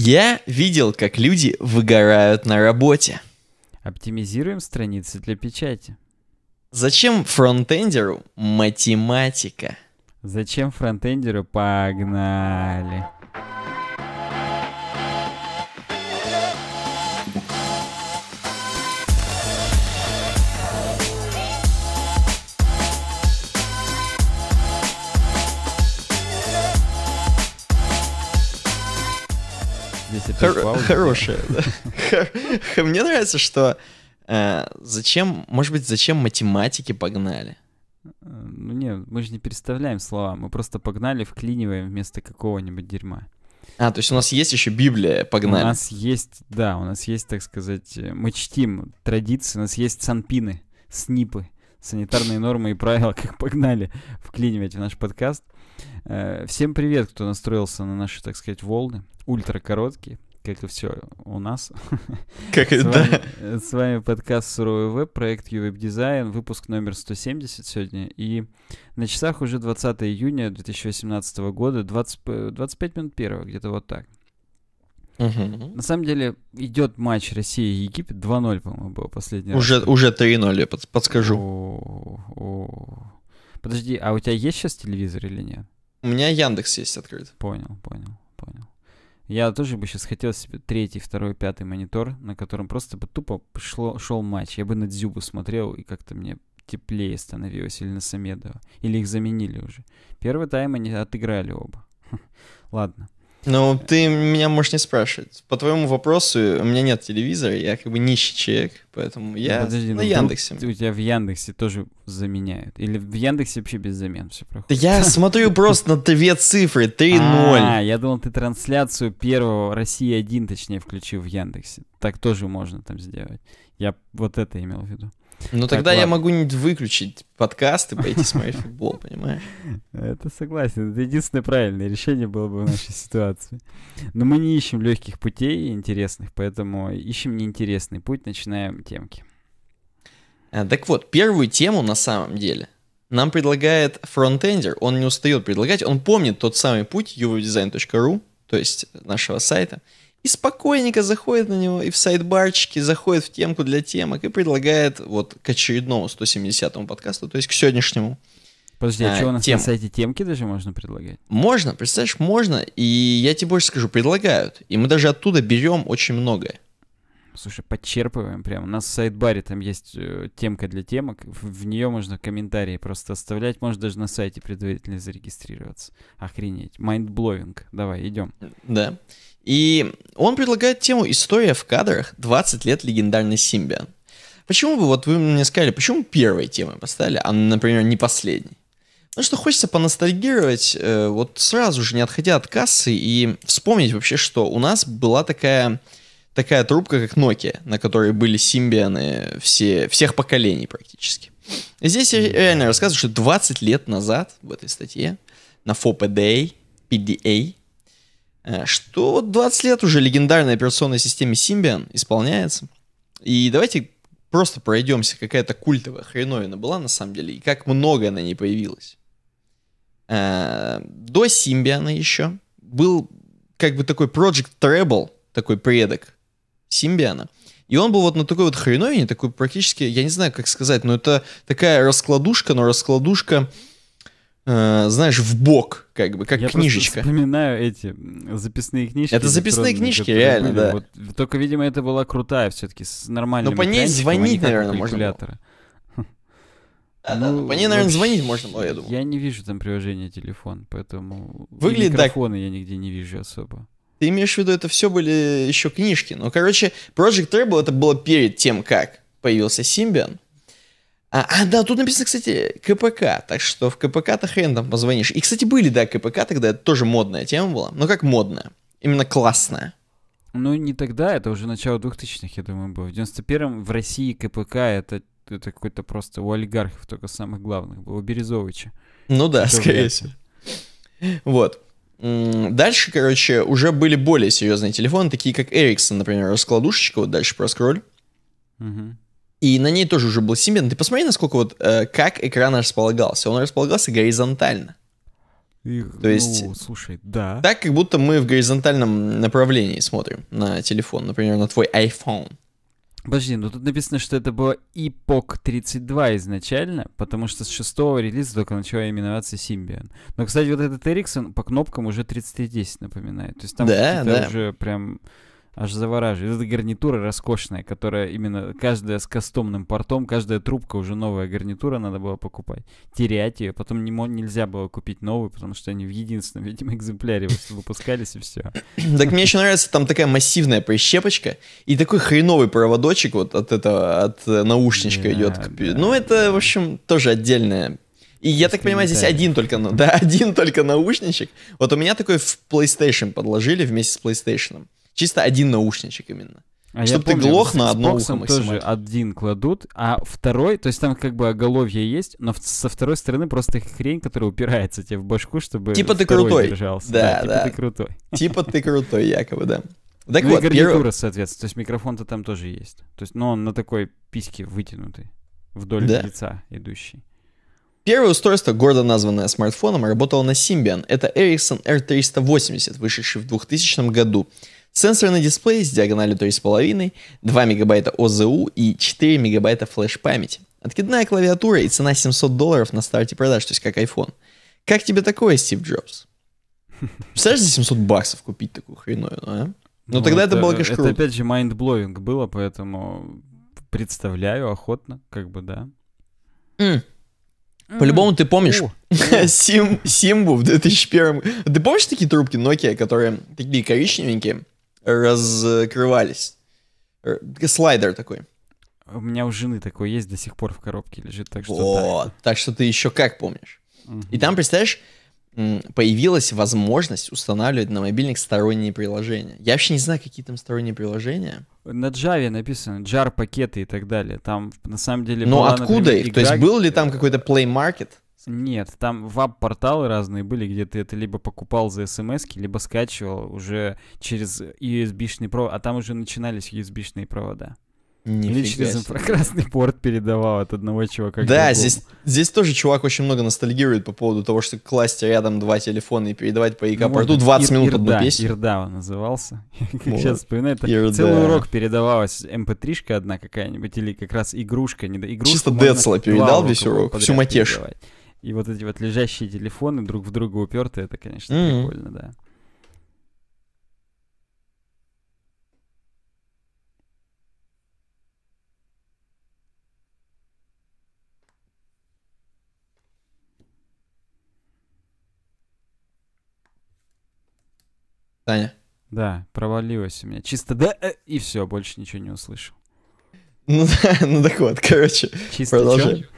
Я видел, как люди выгорают на работе. Оптимизируем страницы для печати. Зачем фронтендеру математика? Зачем фронтендеру погнали? Хор- хорошая. Мне нравится, что э, зачем, может быть, зачем математики погнали? Ну не, мы же не переставляем слова, мы просто погнали, вклиниваем вместо какого-нибудь дерьма. А, то есть у нас есть еще Библия, погнали. У нас есть, да, у нас есть, так сказать, э, мы чтим традиции, у нас есть санпины, снипы, санитарные нормы и правила, как погнали вклинивать в наш подкаст. Э, всем привет, кто настроился на наши, так сказать, волны, Ультракороткие, как и все у нас. Как и да. Э, с вами подкаст Суровый Веб, проект Ювеб Дизайн, выпуск номер 170 сегодня. И на часах уже 20 июня 2018 года, 20, 25 минут первого, где-то вот так. Угу. На самом деле идет матч России и Египет 2-0, по-моему, был последний уже, раз. Уже 3-0, я подскажу. О -о -о Подожди, а у тебя есть сейчас телевизор или нет? У меня Яндекс есть открыт. Понял, понял, понял. Я тоже бы сейчас хотел себе третий, второй, пятый монитор, на котором просто бы тупо шло, шел матч. Я бы на Дзюбу смотрел, и как-то мне теплее становилось, или на Самедова. Или их заменили уже. Первый тайм они отыграли оба. Ладно. Ну, ты меня можешь не спрашивать. По твоему вопросу, у меня нет телевизора, я как бы нищий человек, поэтому я ну, Подожди, на ну, Яндексе. У тебя в Яндексе тоже заменяют? Или в Яндексе вообще без замен все проходит? Да я смотрю просто на две цифры, 3-0. А, я думал, ты трансляцию первого «Россия-1», точнее, включил в Яндексе. Так тоже можно там сделать. Я вот это имел в виду. Ну тогда ладно. я могу не выключить подкаст и пойти смотреть футбол, понимаешь? Это согласен. Это единственное правильное решение было бы в нашей ситуации. Но мы не ищем легких путей интересных, поэтому ищем неинтересный путь, начинаем темки. А, так вот, первую тему на самом деле нам предлагает фронтендер. Он не устает предлагать. Он помнит тот самый путь uwebdesign.ru, то есть нашего сайта, и спокойненько заходит на него, и в сайдбарчике заходит в темку для темок, и предлагает вот к очередному 170-му подкасту, то есть к сегодняшнему. Подожди, а, а что у нас тем... на сайте темки даже можно предлагать? Можно, представляешь, можно, и я тебе больше скажу, предлагают. И мы даже оттуда берем очень многое. Слушай, подчерпываем прямо. У нас в сайт-баре там есть э, темка для темок. В, в нее можно комментарии просто оставлять. можно даже на сайте предварительно зарегистрироваться. Охренеть. Майндбловинг. Давай, идем. Да. И он предлагает тему «История в кадрах. 20 лет легендарной Симбиан». Почему бы, вот вы мне сказали, почему первой темы поставили, а, например, не последней? Ну что хочется поностальгировать, э, вот сразу же, не отходя от кассы, и вспомнить вообще, что у нас была такая, такая трубка, как Nokia, на которой были симбианы все, всех поколений практически. И здесь я реально рассказываю, что 20 лет назад в этой статье на Day PDA, Э, что вот 20 лет уже легендарной операционной системе Symbian исполняется. И давайте просто пройдемся, какая-то культовая хреновина была на самом деле, и как много она не появилась. Э, до Symbian еще был как бы такой Project Treble, такой предок Симбиана. И он был вот на такой вот хреновине, такой практически, я не знаю, как сказать, но это такая раскладушка, но раскладушка, э, знаешь, в бок, как бы, как я книжечка. Я вспоминаю эти записные книжки. Это записные книжки, реально, были. да. Вот, только, видимо, это была крутая все-таки с нормальным. но ну, по ней а звонить, наверное, можно. Было. А, ну, ну, по ней, наверное, звонить можно было, я думаю. Я не вижу там приложение телефон, поэтому... Выглядит Микрофоны так. я нигде не вижу особо. Ты имеешь в виду, это все были еще книжки. Ну, короче, Project Rebel это было перед тем, как появился Symbian. А, а, да, тут написано, кстати, КПК, так что в КПК-то хрен там позвонишь. И, кстати, были, да, КПК тогда, это тоже модная тема была. Но как модная? Именно классная. Ну, не тогда, это уже начало 2000-х, я думаю, было. В 91-м в России КПК это, это какой-то просто у олигархов только самых главных был у Березовича. Ну да, это скорее всего. Вот. Дальше, короче, уже были более серьезные телефоны, такие как Ericsson, например, раскладушечка, вот дальше проскроль. Угу. И на ней тоже уже был Симбиан. Ты посмотри, насколько вот, э, как экран располагался. Он располагался горизонтально. И, То есть, ну, слушай, да. Так, как будто мы в горизонтальном направлении смотрим на телефон, например, на твой iPhone. Подожди, ну тут написано, что это было Epoch 32 изначально, потому что с шестого релиза только начала именоваться Symbian. Но, кстати, вот этот Ericsson по кнопкам уже 3310 напоминает. То есть там да, да. уже прям аж завораживает. Это гарнитура роскошная, которая именно каждая с кастомным портом, каждая трубка уже новая гарнитура, надо было покупать. Терять ее, потом не, нельзя было купить новую, потому что они в единственном, видимо, экземпляре выпускались и все. Так мне еще нравится, там такая массивная прищепочка и такой хреновый проводочек вот от этого, от э, наушничка идет. Ну это, в общем, тоже отдельная и я так понимаю, здесь один только, да, один только наушничек. Вот у меня такой в PlayStation подложили вместе с PlayStation. Чисто один наушничек именно. А Чтобы ты помню, глох на одно ухо тоже один кладут, а второй, то есть там как бы оголовье есть, но со второй стороны просто хрень, которая упирается тебе в башку, чтобы типа ты крутой. держался. Да, да, типа ты крутой. Типа ты крутой, якобы, да. Ну так ну вот, и гарнитура, перв... соответственно, то есть микрофон-то там тоже есть. То есть, но он на такой письке вытянутый, вдоль да. лица идущий. Первое устройство, гордо названное смартфоном, работало на Symbian. Это Ericsson R380, вышедший в 2000 году. Сенсорный дисплей с диагональю 3,5, 2 МБ ОЗУ и 4 МБ флеш-памяти. Откидная клавиатура и цена 700 долларов на старте продаж, то есть как iPhone. Как тебе такое, Стив Джобс? Представляешь, за 700 баксов купить такую хреновину, а? Но ну, ну, тогда это, это было, конечно, Это, опять же, майндблоинг было, поэтому представляю охотно, как бы, да. Mm. По-любому ты помнишь Сим, Симбу в 2001 Ты помнишь такие трубки Nokia, которые такие коричневенькие, раскрывались. Слайдер такой. У меня у жены такой есть, до сих пор в коробке лежит. Так что вот, да. так что ты еще как помнишь. Угу. И там, представляешь, появилась возможность устанавливать на мобильник сторонние приложения. Я вообще не знаю, какие там сторонние приложения. На Java написано jar пакеты и так далее. Там на самом деле. Но откуда например, их? Игра... То есть был ли там какой-то Play Market? Нет, там вап-порталы разные были, где ты это либо покупал за смс либо скачивал уже через USB-шный провод, а там уже начинались USB-шные провода. Нифига Или через инфракрасный порт передавал от одного чувака. Да, здесь, здесь тоже чувак очень много ностальгирует по поводу того, что класть рядом два телефона и передавать по ИК-порту ну, 20 ир, минут ирда, одну песню. Ирда он назывался. Как вот. сейчас вспоминаю, это ирда. целый урок передавалась mp3-шка одна какая-нибудь или как раз игрушка. Не, игрушка Чисто Децла передал весь урок, всю матеж. Передавать. И вот эти вот лежащие телефоны друг в друга уперты, это, конечно, mm-hmm. прикольно, да. Таня. Да, провалилось у меня. Чисто да, э, и все, больше ничего не услышал. Ну, да, ну так вот, короче, Чисто продолжаем. Чё?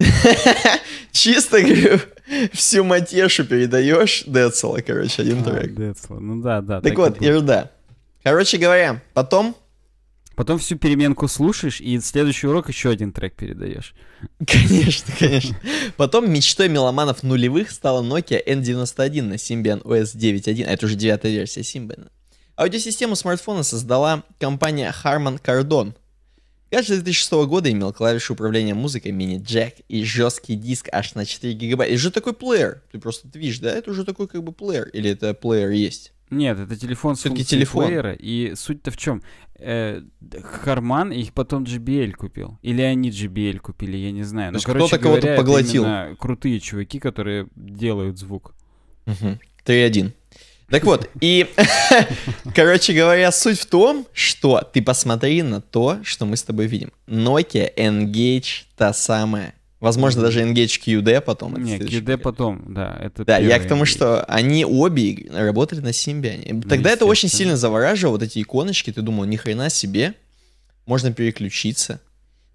Чисто, говорю, всю матешу передаешь Децела, короче, один а, трек. Децела, ну да, да. Так вот, ерунда. Короче говоря, потом... Потом всю переменку слушаешь, и следующий урок еще один трек передаешь. Конечно, конечно. Потом мечтой меломанов нулевых стала Nokia N91 на Symbian OS 9.1. А это уже девятая версия Symbian. Аудиосистему смартфона создала компания Harman Kardon. Я с 2006 года имел клавишу управления музыкой, мини-джек и жесткий диск аж на 4 гигабайта. Это же такой плеер. Ты просто движ, да? Это уже такой как бы плеер. Или это плеер есть? Нет, это телефон с функцией телефон. плеера. И суть-то в чем? Э, Харман их потом JBL купил. Или они JBL купили, я не знаю. Но, ну, короче кто-то кого-то поглотил. крутые чуваки, которые делают звук. Угу. 3.1. Так вот, и, короче говоря, суть в том, что ты посмотри на то, что мы с тобой видим. Nokia Engage та самая. Возможно, даже Engage QD потом. Не, QD потом, да. Это да, я к тому, что они обе работали на симбиане. Тогда это очень сильно завораживало, вот эти иконочки. Ты думал, ни хрена себе, можно переключиться,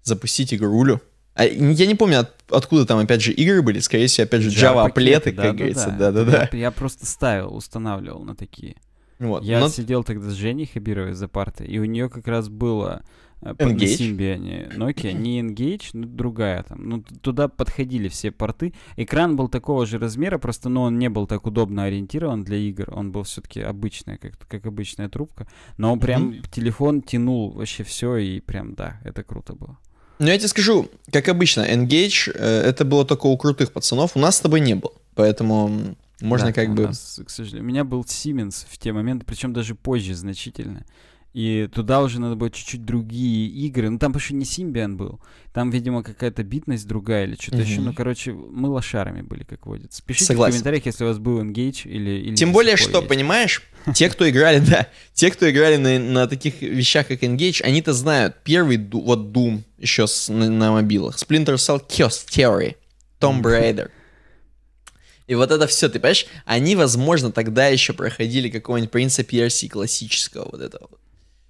запустить игрулю. А, я не помню, от, откуда там, опять же, игры были. Скорее всего, опять же, Java-аплеты, да, как да, говорится. Да-да-да. Я, я просто ставил, устанавливал на такие. Вот. Я Но... сидел тогда с Женей Хабировой за партой, и у нее как раз было э, Engage. на Симбиане Nokia, не Engage, но другая там. Ну, туда подходили все порты. Экран был такого же размера, просто, но ну, он не был так удобно ориентирован для игр. Он был все-таки обычная, как, как обычная трубка. Но прям mm-hmm. телефон тянул вообще все, и прям, да, это круто было. Ну, я тебе скажу, как обычно, Engage, э, это было только у крутых пацанов, у нас с тобой не было. Поэтому можно да, как бы... Нас, к сожалению, у меня был Siemens в те моменты, причем даже позже значительно. И туда уже надо было чуть-чуть другие игры. Ну, там еще не Симбиан был. Там, видимо, какая-то битность другая или что-то еще. Ну, короче, мы лошарами были, как водится. Пишите Согласен. в комментариях, если у вас был Engage или... или Тем более, что, есть. понимаешь, те, кто играли, да, те, кто играли на, на таких вещах, как Engage, они-то знают. Первый, вот Doom еще с, на, на мобилах. Splinter Cell Kios, Theory. Tomb Raider. И вот это все, ты понимаешь, они, возможно, тогда еще проходили какого-нибудь принца PRC классического вот этого.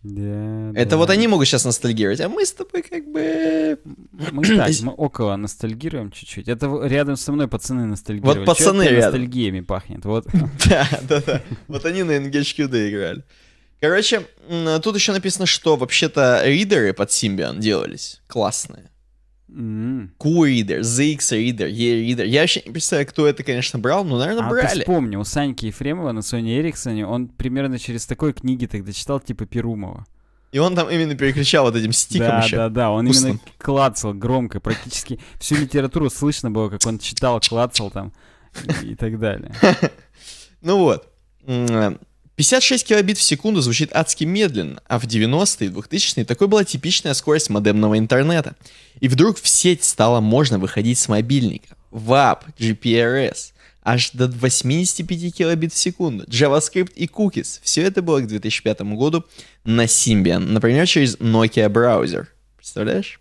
Да, Это да. вот они могут сейчас ностальгировать, а мы с тобой как бы... Мы так, мы около ностальгируем чуть-чуть. Это рядом со мной пацаны ностальгируют. Вот пацаны Чё рядом. ностальгиями пахнет, вот. Да, да, да. Вот они на NGHQD играли. Короче, тут еще написано, что вообще-то ридеры под Симбиан делались. Классные. Mm. Q-Reader, zx Я вообще не представляю, кто это, конечно, брал, но, наверное, а брали. Ты вспомни, у Саньки Ефремова на Соне Эриксоне он примерно через такой книги тогда читал, типа Перумова. И он там именно перекричал вот этим стиком да, еще. Да, да, да. он вкусным. именно клацал громко, практически всю литературу слышно было, как он читал, клацал там и так далее. Ну вот. 56 килобит в секунду звучит адски медленно, а в 90-е и 2000-е такой была типичная скорость модемного интернета. И вдруг в сеть стало можно выходить с мобильника. ВАП, GPRS, аж до 85 килобит в секунду, JavaScript и cookies. Все это было к 2005 году на Symbian, например, через Nokia браузер. Представляешь?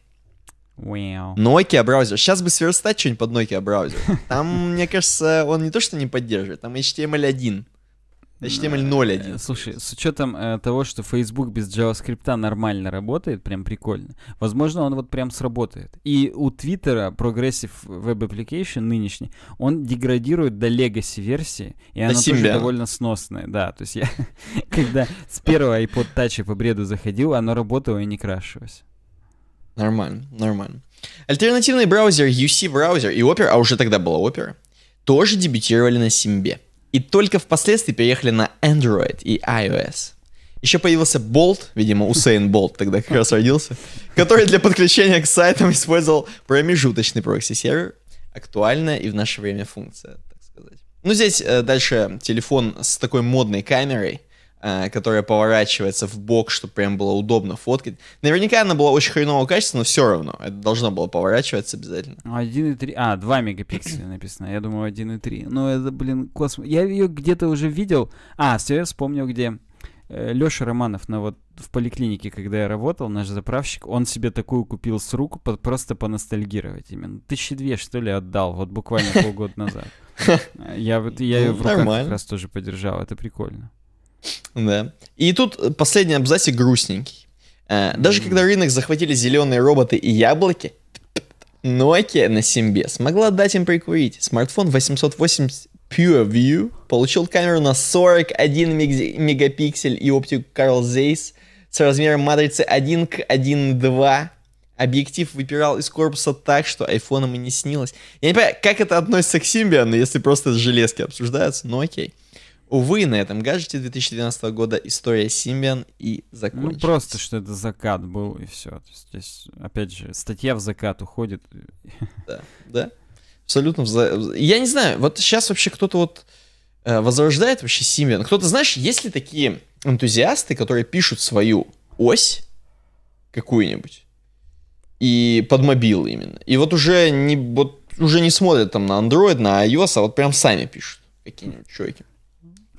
Wow. Nokia браузер. Сейчас бы сверстать что-нибудь под Nokia браузер. Там, мне кажется, он не то что не поддерживает, там HTML1. Э, HTML 0.1. Слушай, с учетом э, того, что Facebook без JavaScript нормально работает, прям прикольно, возможно, он вот прям сработает. И у Twitter Progressive Web Application нынешний, он деградирует до Legacy версии, и до она тоже довольно сносная. Да, то есть я, когда с первого iPod Touch по бреду заходил, оно работало и не крашилось. Нормально, нормально. Альтернативный браузер UC браузер и Opera, а уже тогда была Opera, тоже дебютировали на Симбе и только впоследствии переехали на Android и iOS. Еще появился Болт, видимо, Усейн Болт тогда как раз родился, который для подключения к сайтам использовал промежуточный прокси-сервер. Актуальная и в наше время функция, так сказать. Ну, здесь э, дальше телефон с такой модной камерой – Э, которая поворачивается в бок, чтобы прям было удобно фоткать. Наверняка она была очень хренового качества, но все равно. Это должно было поворачиваться обязательно. 1,3... Ну, а, 2 мегапикселя написано. Я думаю, 1,3. Но ну, это, блин, космос. Я ее где-то уже видел. А, все, я вспомнил, где... Э, Леша Романов, на вот в поликлинике, когда я работал, наш заправщик, он себе такую купил с рук, по, просто поностальгировать именно. Тысячи две, что ли, отдал, вот буквально полгода назад. Я вот я ее в руках как раз тоже подержал, это прикольно. Да. И тут последний абзацик грустненький. Э, даже когда рынок захватили зеленые роботы и яблоки, Nokia на Симбе смогла дать им прикурить. Смартфон 880 PureView получил камеру на 41 мегапиксель и оптику Carl Zeiss с размером матрицы 1 к 1.2. Объектив выпирал из корпуса так, что айфоном и не снилось. Я не понимаю, как это относится к Symbian, если просто железки обсуждаются, ну окей. Увы, на этом гаджете 2012 года история Симбиан и ну, закончилась. Ну, просто, что это закат был, и все. то есть Здесь, опять же, статья в закат уходит. Да, да. Абсолютно. В... Я не знаю, вот сейчас вообще кто-то вот э, возрождает вообще Симбиан. Кто-то, знаешь, есть ли такие энтузиасты, которые пишут свою ось какую-нибудь и под мобил именно. И вот уже не, вот уже не смотрят там на Android, на iOS, а вот прям сами пишут какие-нибудь чуваки.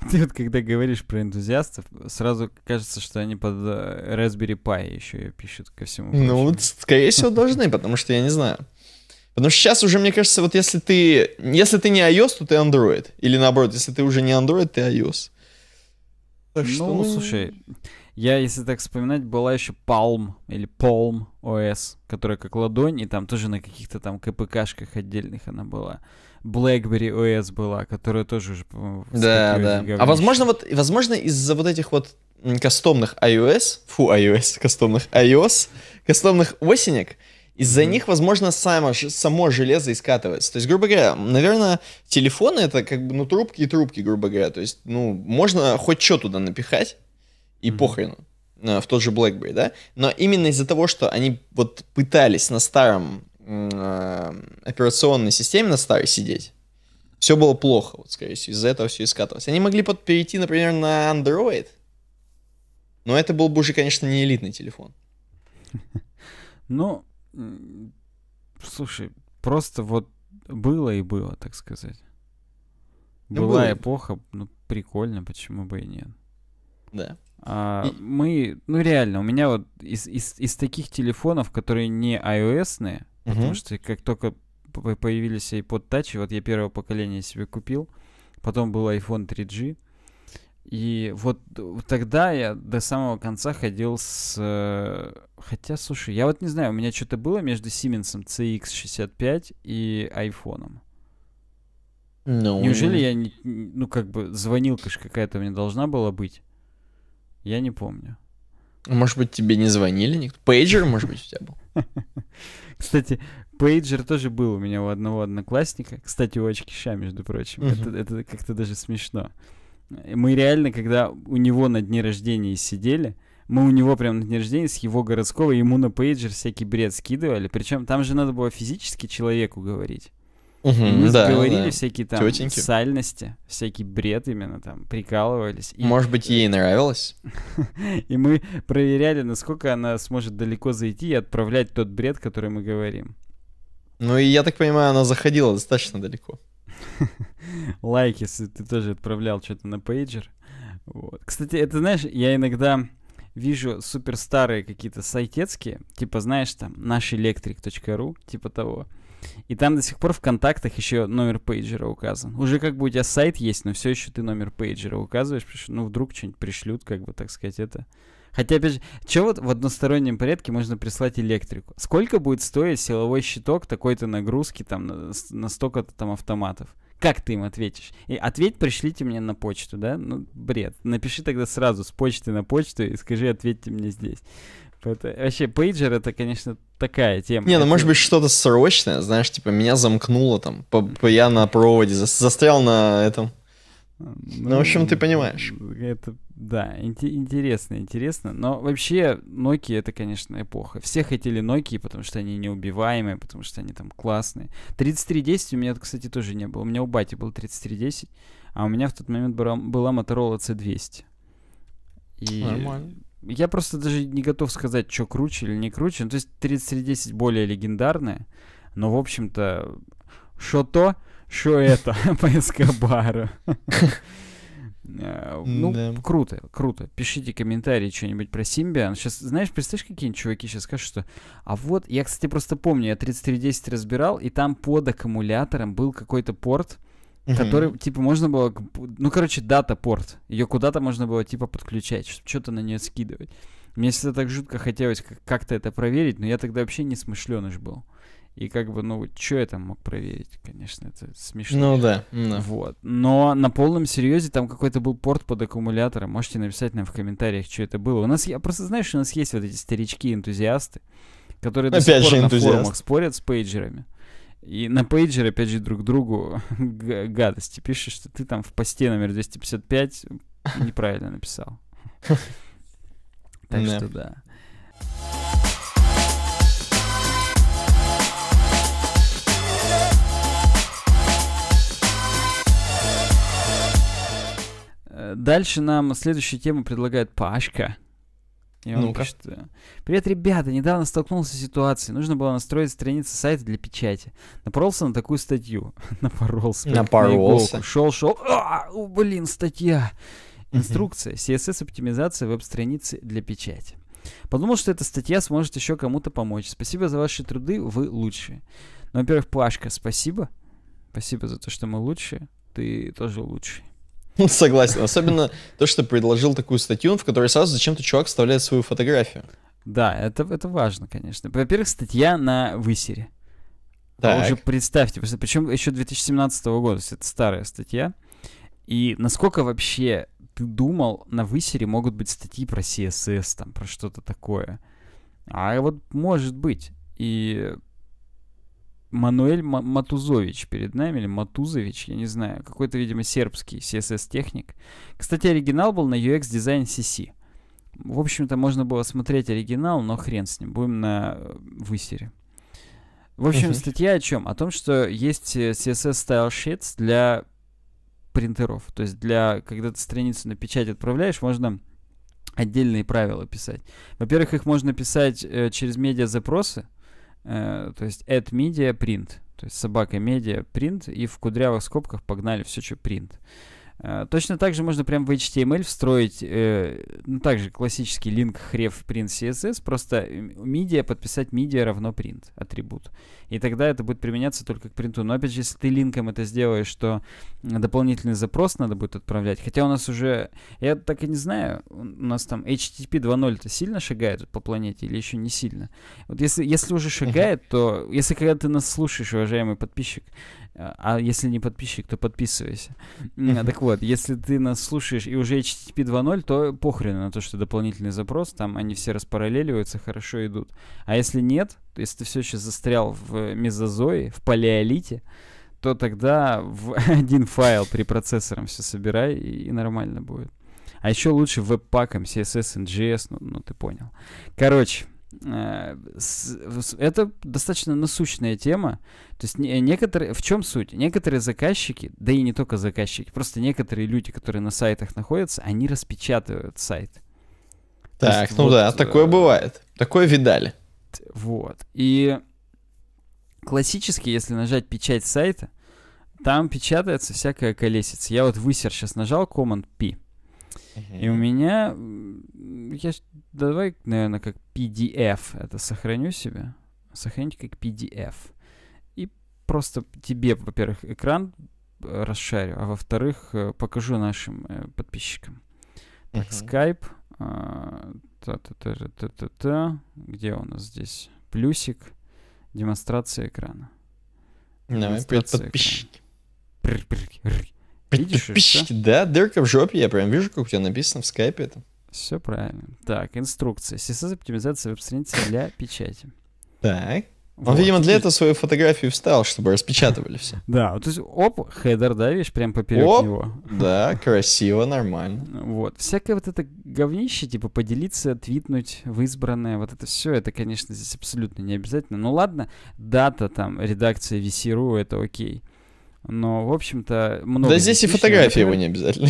Ты вот когда говоришь про энтузиастов, сразу кажется, что они под э, Raspberry Pi еще ее пишут ко всему. Ну, вот, скорее всего, должны, потому что я не знаю. Потому что сейчас уже, мне кажется, вот если ты, если ты не iOS, то ты Android. Или наоборот, если ты уже не Android, ты iOS. что... Ну, ну, слушай, я, если так вспоминать, была еще Palm или Palm OS, которая как ладонь, и там тоже на каких-то там КПКшках отдельных она была. BlackBerry OS была, которая тоже уже, по-моему, э, Да, да. А возможно, вот, возможно, из-за вот этих вот кастомных iOS, фу, iOS, кастомных iOS, кастомных осенек, из-за mm. них, возможно, само, само железо искатывается. То есть, грубо говоря, наверное, телефоны это как бы, ну, трубки и трубки, грубо говоря. То есть, ну, можно хоть что туда напихать, и mm похрену э, в тот же BlackBerry, да, но именно из-за того, что они вот пытались на старом Э, операционной системе на старой сидеть, все было плохо, вот, скорее всего, из-за этого все и скатывалось. Они могли под перейти, например, на Android, но это был бы уже, конечно, не элитный телефон. Ну, слушай, просто вот было и было, так сказать. Ну, Была было. эпоха, ну, прикольно, почему бы и нет. Да. А, и... Мы, ну реально, у меня вот из, из, из таких телефонов, которые не iOS-ные, Угу. Потому что как только появились iPod Touch, вот я первого поколения себе купил, потом был iPhone 3G, и вот тогда я до самого конца ходил с... Хотя, слушай, я вот не знаю, у меня что-то было между Siemens CX65 и айфоном. Ну, no. Неужели я, не, ну, как бы, звонилка же какая-то мне должна была быть? Я не помню. Может быть, тебе не звонили? Пейджер, может быть, у тебя был? Кстати, пейджер тоже был у меня у одного одноклассника. Кстати, у очкиша, между прочим. Uh-huh. Это, это как-то даже смешно. Э, мы реально, когда у него на дне рождения сидели, мы у него прям на дне рождения с его городского ему на пейджер всякий бред скидывали. Причем там же надо было физически человеку говорить. Угу, и мы да, говорили да. всякие там Тетеньки. сальности, всякий бред именно там, прикалывались. И... Может быть, ей нравилось? и мы проверяли, насколько она сможет далеко зайти и отправлять тот бред, который мы говорим. Ну и я так понимаю, она заходила достаточно далеко. Лайки, если ты тоже отправлял что-то на пейджер. Вот. Кстати, это знаешь, я иногда вижу супер старые какие-то сайтецкие, типа, знаешь, там, нашэлектрик.ру, типа того. И там до сих пор в контактах еще номер пейджера указан. Уже как бы у тебя сайт есть, но все еще ты номер пейджера указываешь, потому что, ну, вдруг что-нибудь пришлют, как бы, так сказать, это. Хотя, опять же, что вот в одностороннем порядке можно прислать электрику? Сколько будет стоить силовой щиток такой-то нагрузки там на, на столько-то там автоматов? Как ты им ответишь? И ответь, пришлите мне на почту, да? Ну, бред. Напиши тогда сразу с почты на почту и скажи, ответьте мне здесь. Это, вообще, пейджер это, конечно, такая тема. Не, ну может быть что-то срочное, знаешь, типа меня замкнуло там, по, я на проводе, застрял на этом, ну, ну, в общем, ты понимаешь. Это, да, интересно, интересно. Но вообще, Nokia это, конечно, эпоха. Все хотели Nokia, потому что они неубиваемые, потому что они там классные. 3310 у меня, кстати, тоже не было. У меня у бати был 3310, а у меня в тот момент была, была Motorola C200. И Нормально. Я просто даже не готов сказать, что круче или не круче. Ну, то есть 3310 более легендарная, но, в общем-то, что то что это по Эскобару? Э, ну, круто, круто. Пишите комментарии что-нибудь про Симбиан. Сейчас, знаешь, представь, какие-нибудь чуваки сейчас скажут, что... А вот, я, кстати, просто помню, я 3310 разбирал, и там под аккумулятором был какой-то порт, который, типа, можно было... Ну, короче, дата-порт. Ее куда-то можно было, типа, подключать, что-то на нее скидывать. Мне всегда так жутко хотелось как-то это проверить, но я тогда вообще не смышленыш был. И как бы, ну, что я там мог проверить, конечно, это смешно. Ну да, ну да. Вот. Но на полном серьезе там какой-то был порт под аккумулятором. Можете написать нам в комментариях, что это было. У нас, я просто знаешь, у нас есть вот эти старички-энтузиасты, которые опять до сих пор на форумах спорят с пейджерами. И на пейджер, опять же, друг другу гадости пишешь, что ты там в посте номер 255 неправильно написал. Так что да. Э, дальше нам следующую тему предлагает Пашка. И он ну пишет, э, Привет, ребята, недавно столкнулся с ситуацией. Нужно было настроить страницу сайта для печати. Напоролся на такую статью. Напоролся. Напоролся. На шел, шел. «А, блин, статья. Инструкция. CSS оптимизация веб-страницы для печати. Подумал, что эта статья сможет еще кому-то помочь. Спасибо за ваши труды, вы лучшие. Ну, во-первых, Пашка, спасибо. Спасибо за то, что мы лучшие. Ты тоже лучший. Согласен. Особенно то, что предложил такую статью, в которой сразу зачем-то чувак вставляет свою фотографию. Да, это, это важно, конечно. Во-первых, статья на высере. А так. уже представьте, причем еще 2017 года, то есть это старая статья. И насколько вообще ты думал, на высере могут быть статьи про CSS, там, про что-то такое. А вот может быть. И Мануэль Матузович перед нами, или Матузович, я не знаю. Какой-то, видимо, сербский CSS-техник. Кстати, оригинал был на UX Design CC. В общем-то, можно было смотреть оригинал, но хрен с ним. Будем на э, высере. В общем, uh-huh. статья о чем? О том, что есть CSS э, Style Sheets для принтеров. То есть для, когда ты страницу на печать отправляешь, можно отдельные правила писать. Во-первых, их можно писать э, через медиа-запросы, Э, то есть at media print, то есть собака media print, и в кудрявых скобках погнали все, что print. Э, точно так же можно прям в HTML встроить, э, ну, также классический линк href print css, просто э, media подписать media равно print атрибут. И тогда это будет применяться только к принту. Но опять же, если ты линком это сделаешь, то э, дополнительный запрос надо будет отправлять. Хотя у нас уже, я так и не знаю, у нас там HTTP 20 это сильно шагает по планете или еще не сильно? Вот если, если уже шагает, то если когда ты нас слушаешь, уважаемый подписчик, а, а если не подписчик, то подписывайся. Э, так вот, если ты нас слушаешь и уже HTTP 2.0, то похрен на то, что дополнительный запрос, там они все распараллеливаются, хорошо идут. А если нет, то если ты все еще застрял в мезозое, в палеолите, то тогда в один файл при процессором все собирай, и, нормально будет. А еще лучше веб-паком, CSS, NGS, ну, ну ты понял. Короче, Э, это достаточно насущная тема. То есть некоторые, в чем суть? Некоторые заказчики, да и не только заказчики, просто некоторые люди, которые на сайтах находятся, они распечатывают сайт. Так, ну вот, да, а такое э... бывает. Такое видали. Вот. И классически, если нажать печать сайта, там печатается всякая колесица. Я вот высер сейчас нажал, Command P. И у меня... Я, давай, наверное, как PDF это сохраню себе. Сохранить как PDF. И просто тебе, во-первых, экран э, расшарю, а во-вторых, э, покажу нашим э, подписчикам. Так, Skype. А, та-та-та-та-та-та. Где у нас здесь? Плюсик. Демонстрация экрана. Демонстрация. Экрана. Видишь, да, дырка в жопе, я прям вижу, как у тебя написано в скайпе это. Все правильно. Так, инструкция. CSS оптимизация веб-страницы для печати. Так. Он, видимо, для этого свою фотографию вставил, чтобы распечатывали все. Да, то есть, оп, хедер, да, видишь, прям поперек оп, него. да, красиво, нормально. Вот, всякое вот это говнище, типа поделиться, твитнуть в избранное, вот это все, это, конечно, здесь абсолютно не обязательно. Ну ладно, дата там, редакция VC.ru, это окей. Но, в общем-то, много... Да здесь и фотографии его не обязательно.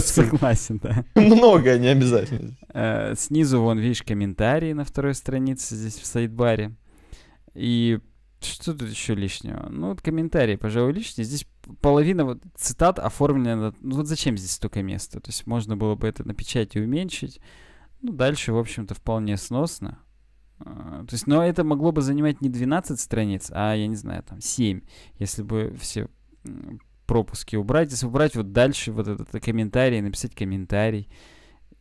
Согласен, да. Много не обязательно. Э, снизу, вон, видишь, комментарии на второй странице здесь в сайдбаре. И что тут еще лишнего? Ну, вот комментарии, пожалуй, лишние. Здесь половина вот цитат оформлена... Ну, вот зачем здесь столько места? То есть можно было бы это на печати уменьшить. Ну, дальше, в общем-то, вполне сносно. Э, то есть, но это могло бы занимать не 12 страниц, а, я не знаю, там, 7, если бы все пропуски убрать. Если убрать вот дальше вот этот комментарий, написать комментарий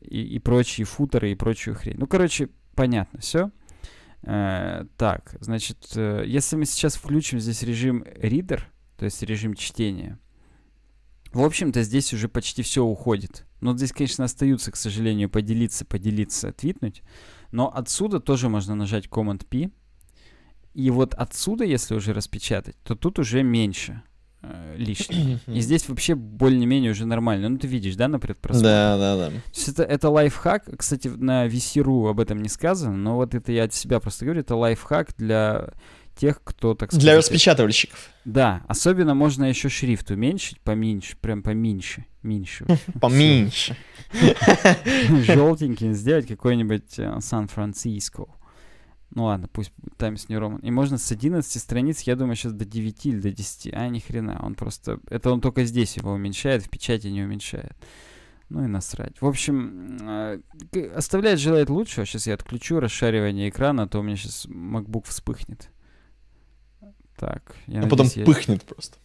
и, и прочие футеры и прочую хрень. Ну, короче, понятно, все. Э, так, значит, э, если мы сейчас включим здесь режим reader, то есть режим чтения, в общем-то, здесь уже почти все уходит. Но ну, здесь, конечно, остаются, к сожалению, поделиться, поделиться, твитнуть. Но отсюда тоже можно нажать Command-P. И вот отсюда, если уже распечатать, то тут уже меньше э, И здесь вообще более-менее уже нормально. Ну, ты видишь, да, на предпросмотре? Да, да, да. То есть это, это лайфхак. Кстати, на VC.ru об этом не сказано, но вот это я от себя просто говорю. Это лайфхак для тех, кто, так сказать... Для распечатывальщиков. Да, особенно можно еще шрифт уменьшить, поменьше, прям поменьше, меньше. Поменьше. Желтенький сделать какой-нибудь э, Сан-Франциско. Ну ладно, пусть Times New Roman. И можно с 11 страниц, я думаю, сейчас до 9 или до 10. А, ни хрена, он просто... Это он только здесь его уменьшает, в печати не уменьшает. Ну и насрать. В общем, э, оставляет желает лучшего. Сейчас я отключу расшаривание экрана, а то у меня сейчас MacBook вспыхнет. Так, я А надеюсь, потом я... пыхнет просто.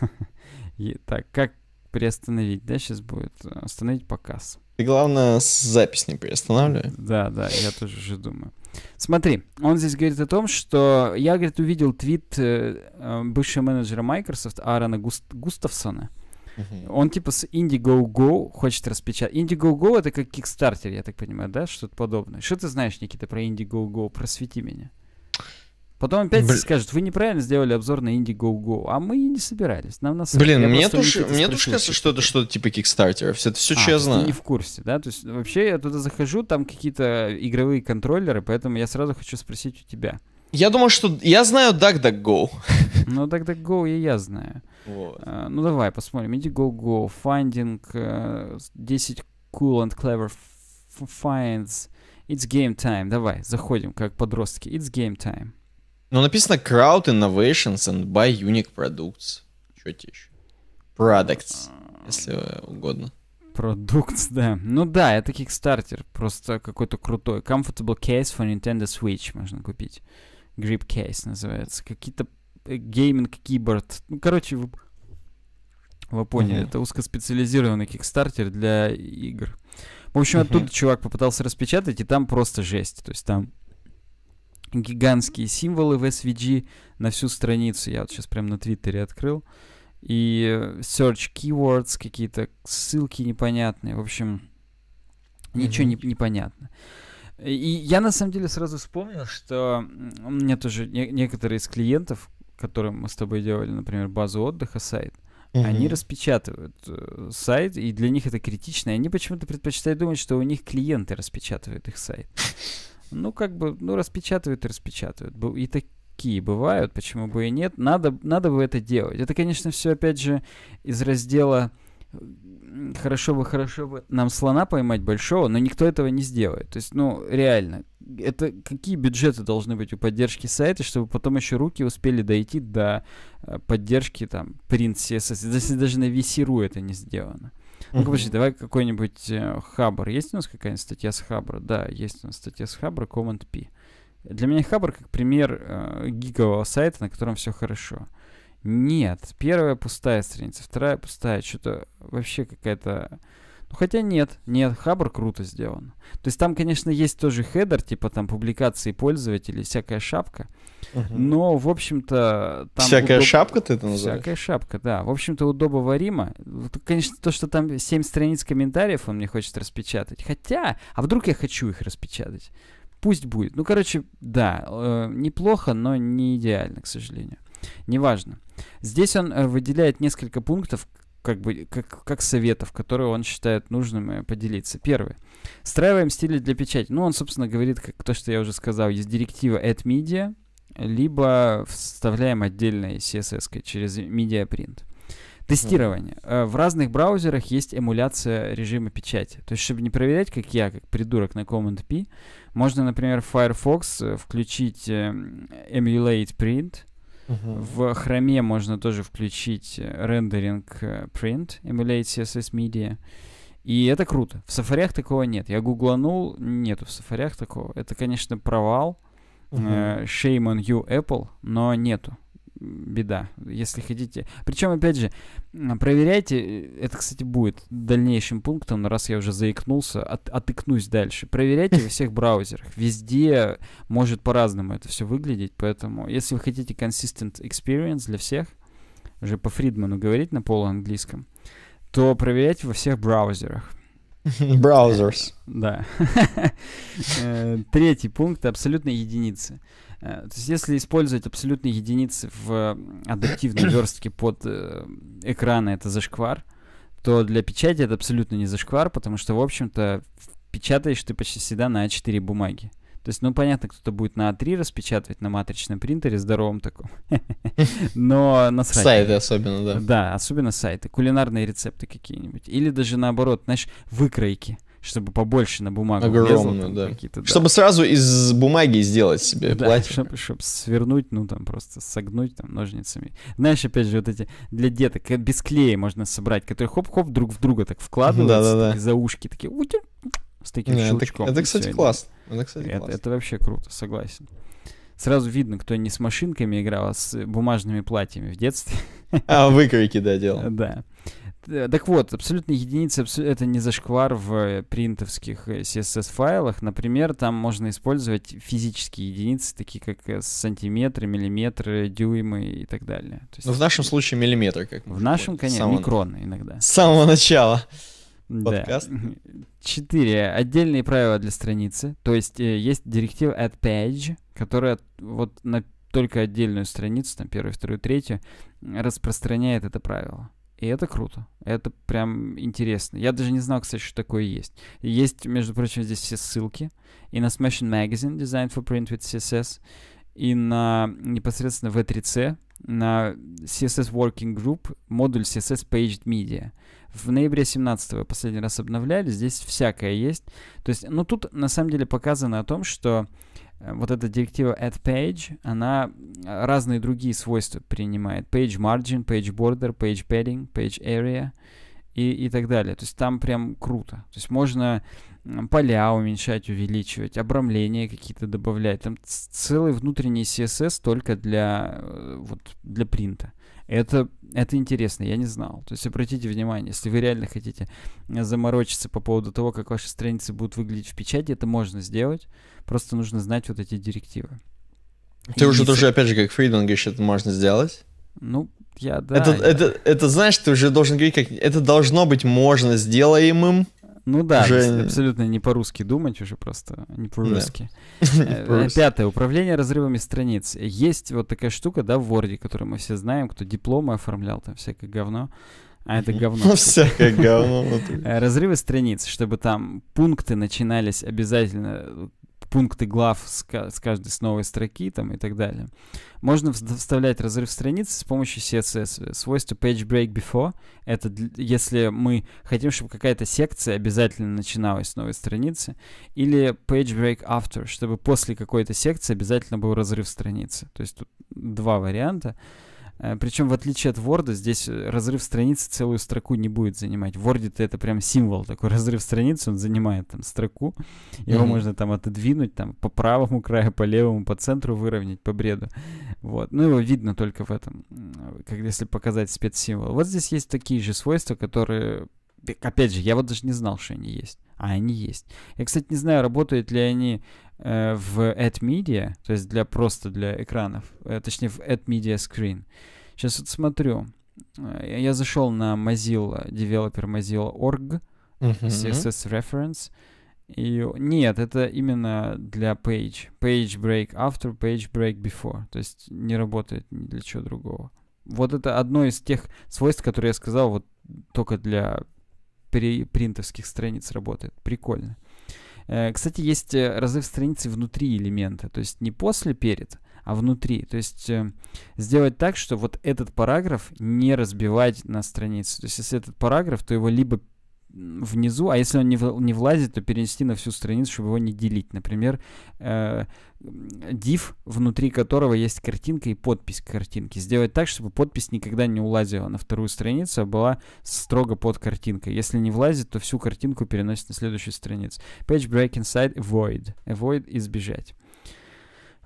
Так, как приостановить, да, сейчас будет? Остановить э, показ. Ты, главное, запись не приостанавливай. Да, да, я тоже же думаю. Смотри, он здесь говорит о том, что я, говорит, увидел твит э, э бывшего менеджера Microsoft Аарона Густ, Густавсона. Он типа с Indiegogo хочет распечатать. Indiegogo это как Kickstarter, я так понимаю, да? Что-то подобное. Что ты знаешь, Никита, про Indiegogo? Просвети меня. Потом опять Блин. скажут, вы неправильно сделали обзор на Indiegogo, а мы и не собирались. Нам нас. Блин, мне тоже, мне тоже кажется, что это что-то типа Kickstarter. Все Это все, а, что я знаю. не в курсе, да? То есть вообще я туда захожу, там какие-то игровые контроллеры, поэтому я сразу хочу спросить у тебя. Я думаю, что я знаю DuckDuckGo. Ну, DuckDuckGo и я знаю. Вот. А, ну, давай посмотрим. Indiegogo, Finding, 10 э, Cool and Clever Finds. It's game time. Давай, заходим, как подростки. It's game time. Ну, написано Crowd Innovations and by Unique Products. Что тебе еще? Products, если угодно. Products, да. Ну да, это Kickstarter, просто какой-то крутой. Comfortable Case for Nintendo Switch можно купить. Grip Case называется. Какие-то гейминг э, киборд. Ну, короче, вы, вы поняли. Mm-hmm. Это узкоспециализированный Kickstarter для игр. В общем, mm-hmm. оттуда чувак попытался распечатать, и там просто жесть. То есть там гигантские символы в SVG на всю страницу. Я вот сейчас прям на Твиттере открыл. И э, search keywords, какие-то ссылки непонятные. В общем, ничего не, понятно И я на самом деле сразу вспомнил, что у меня тоже не, некоторые из клиентов, которым мы с тобой делали, например, базу отдыха сайт, mm Угу. Они распечатывают э, сайт, и для них это критично. И они почему-то предпочитают думать, что у них клиенты распечатывают их сайт. Ну, как бы, ну, распечатывают и распечатывают. И такие бывают, почему бы и нет. Надо, надо бы это делать. Это, конечно, все, опять же, из раздела хорошо бы, хорошо бы нам слона поймать большого, но никто этого не сделает. То есть, ну, реально, это какие бюджеты должны быть у поддержки сайта, чтобы потом еще руки успели дойти до э, поддержки там принт если даже на VC.ru это не сделано. Ну-ка, давай какой-нибудь э, Хабр. Есть у нас какая-нибудь статья с Хабра? Да, есть у нас статья с Хабра, Command P. Для меня Хабр как пример э, гигового сайта, на котором все хорошо. Нет, первая пустая страница, вторая пустая, что-то вообще какая-то ну, хотя нет, нет, Хабр круто сделан. То есть там, конечно, есть тоже хедер, типа там публикации пользователей, всякая шапка. Угу. Но, в общем-то... Там всякая удоб... шапка ты это называешь? Всякая шапка, да. В общем-то, удобого варима. Конечно, то, что там 7 страниц комментариев он мне хочет распечатать. Хотя, а вдруг я хочу их распечатать? Пусть будет. Ну, короче, да, э, неплохо, но не идеально, к сожалению. Неважно. Здесь он э, выделяет несколько пунктов, как бы как, как советов, которые он считает нужным поделиться. Первый. Встраиваем стили для печати. Ну, он, собственно, говорит, как то, что я уже сказал, из директива at media, либо вставляем отдельно CSS через media print. Тестирование. Э, в разных браузерах есть эмуляция режима печати. То есть, чтобы не проверять, как я, как придурок на Command P, можно, например, в Firefox э, включить эм, Emulate Print — в хроме можно тоже включить э, рендеринг э, print, emulate CSS media. И это круто. В сафарях такого нет. Я гугланул, нету в сафарях такого. Это, конечно, провал. Uh-huh. Shame on you, Apple, но нету беда, если хотите. Причем, опять же, проверяйте, э, это, кстати, будет дальнейшим пунктом, раз я уже заикнулся, от, отыкнусь дальше. Проверяйте во всех браузерах, везде может по-разному это все выглядеть, поэтому, если вы хотите consistent experience для всех, уже по Фридману говорить на полуанглийском, то проверяйте во всех браузерах. Браузерс. Да. Э, третий пункт — абсолютно единицы. Э, то есть если использовать абсолютные единицы в э, адаптивной верстке под э, экраны, это зашквар, то для печати это абсолютно не зашквар, потому что, в общем-то, печатаешь ты почти всегда на А4 бумаге. То есть, ну, понятно, кто-то будет на А3 распечатывать на матричном принтере, здоровом таком. Но на сайте. Сайты особенно, да. Да, особенно сайты. Кулинарные рецепты какие-нибудь. Или даже наоборот, знаешь, выкройки чтобы побольше на бумагу. Огромно, да. да. Чтобы сразу из бумаги сделать себе да, платье. Чтобы, чтобы свернуть, ну там просто согнуть там ножницами. Знаешь, опять же, вот эти для деток э, без клея можно собрать, которые хоп-хоп друг в друга так вкладываются, да, да, да. за ушки такие утер, с таким не, э, щелчком. Это, это кстати, класс. Это, кстати, это, Это вообще круто, согласен. Сразу видно, кто не с машинками играл, а с бумажными платьями в детстве. А, выкройки, да, делал. Да. Э, так вот, абсолютные единицы это не зашквар в э, принтовских CSS-файлах. Э, Например, там можно использовать физические единицы, такие как сантиметры, миллиметры, дюймы и так далее. То есть, Но ну, в нашем случае миллиметры. Как в нашем, конечно, самого... микроны иногда. С самого начала. Подкаст. Да. Четыре. Отдельные правила для страницы. То есть есть директива at page, которая вот на только отдельную страницу, там первую, вторую, третью, распространяет это правило. И это круто. Это прям интересно. Я даже не знал, кстати, что такое есть. Есть, между прочим, здесь все ссылки. И на Smashing Magazine, Design for Print with CSS, и на непосредственно V3C, э на CSS Working Group, модуль CSS Paged Media. В ноябре 17 последний раз обновляли, здесь всякое есть. То есть, ну тут на самом деле показано о том, что Э, вот эта директива add page, она э, разные другие свойства принимает. Page margin, page border, page padding, page area и, и так далее. То есть там прям круто. То есть можно поля уменьшать, увеличивать, обрамления какие-то добавлять. Там целый внутренний CSS только для, э, вот, для принта. Это, это интересно, я не знал. То есть обратите внимание, если вы реально хотите э, заморочиться по поводу того, как ваши страницы будут выглядеть в печати, это можно сделать. Просто нужно знать вот эти директивы. Ты уже тоже, опять же, как Фридман говоришь, это можно сделать. Ну, я, да. Это, я... это, это, знаешь, ты уже должен говорить, как это должно быть можно сделаемым. Ну да, уже... абсолютно не по-русски думать уже просто, а не по-русски. Да. Э, пятое. Управление разрывами страниц. Есть вот такая штука, да, в Word, которую мы все знаем, кто дипломы оформлял, там всякое говно. А это говно. Ну, всякое говно. Э, разрывы страниц, чтобы там пункты начинались обязательно пункты глав с, с каждой с новой строки там, и так далее. Можно вставлять разрыв страницы с помощью CSS. Свойство page break before — это если мы хотим, чтобы какая-то секция обязательно начиналась с новой страницы, или page break after, чтобы после какой-то секции обязательно был разрыв страницы. То есть тут два варианта. Uh, Э, Причем, в отличие от Word, здесь э, разрыв страницы целую строку не будет занимать. В Word это прям символ такой. Разрыв страницы, он занимает там строку. Его mm-hmm. можно там отодвинуть, там по правому краю, по левому, по центру выровнять, по бреду. Вот. Ну, его видно только в этом, как если показать спецсимвол. Вот здесь есть такие же свойства, которые... Опять же, я вот даже не знал, что они есть. А они есть. Я, кстати, не знаю, работают ли они Э, в Ad Media, то есть для просто для экранов, э, точнее в Ad Media Screen. Сейчас вот смотрю. Э, я зашел на Mozilla, developer Mozilla.org, uh-huh. CSS Reference. И нет, это именно для page. Page break after, page break before. То есть не работает ни для чего другого. Вот это одно из тех свойств, которые я сказал, вот только для при принтовских страниц работает. Прикольно. Э, кстати, есть э, разрыв страницы внутри элемента, то есть не после перед, а внутри. То есть э, сделать так, что вот этот параграф не разбивать на странице. То есть если этот параграф, то его либо внизу, а если он не, в, не влазит, то перенести на всю страницу, чтобы его не делить. Например, э, div, внутри которого есть картинка и подпись к картинке, Сделать так, чтобы подпись никогда не улазила на вторую страницу, а была строго под картинкой. Если не влазит, то всю картинку переносит на следующую страницу. Page break inside avoid. Avoid избежать.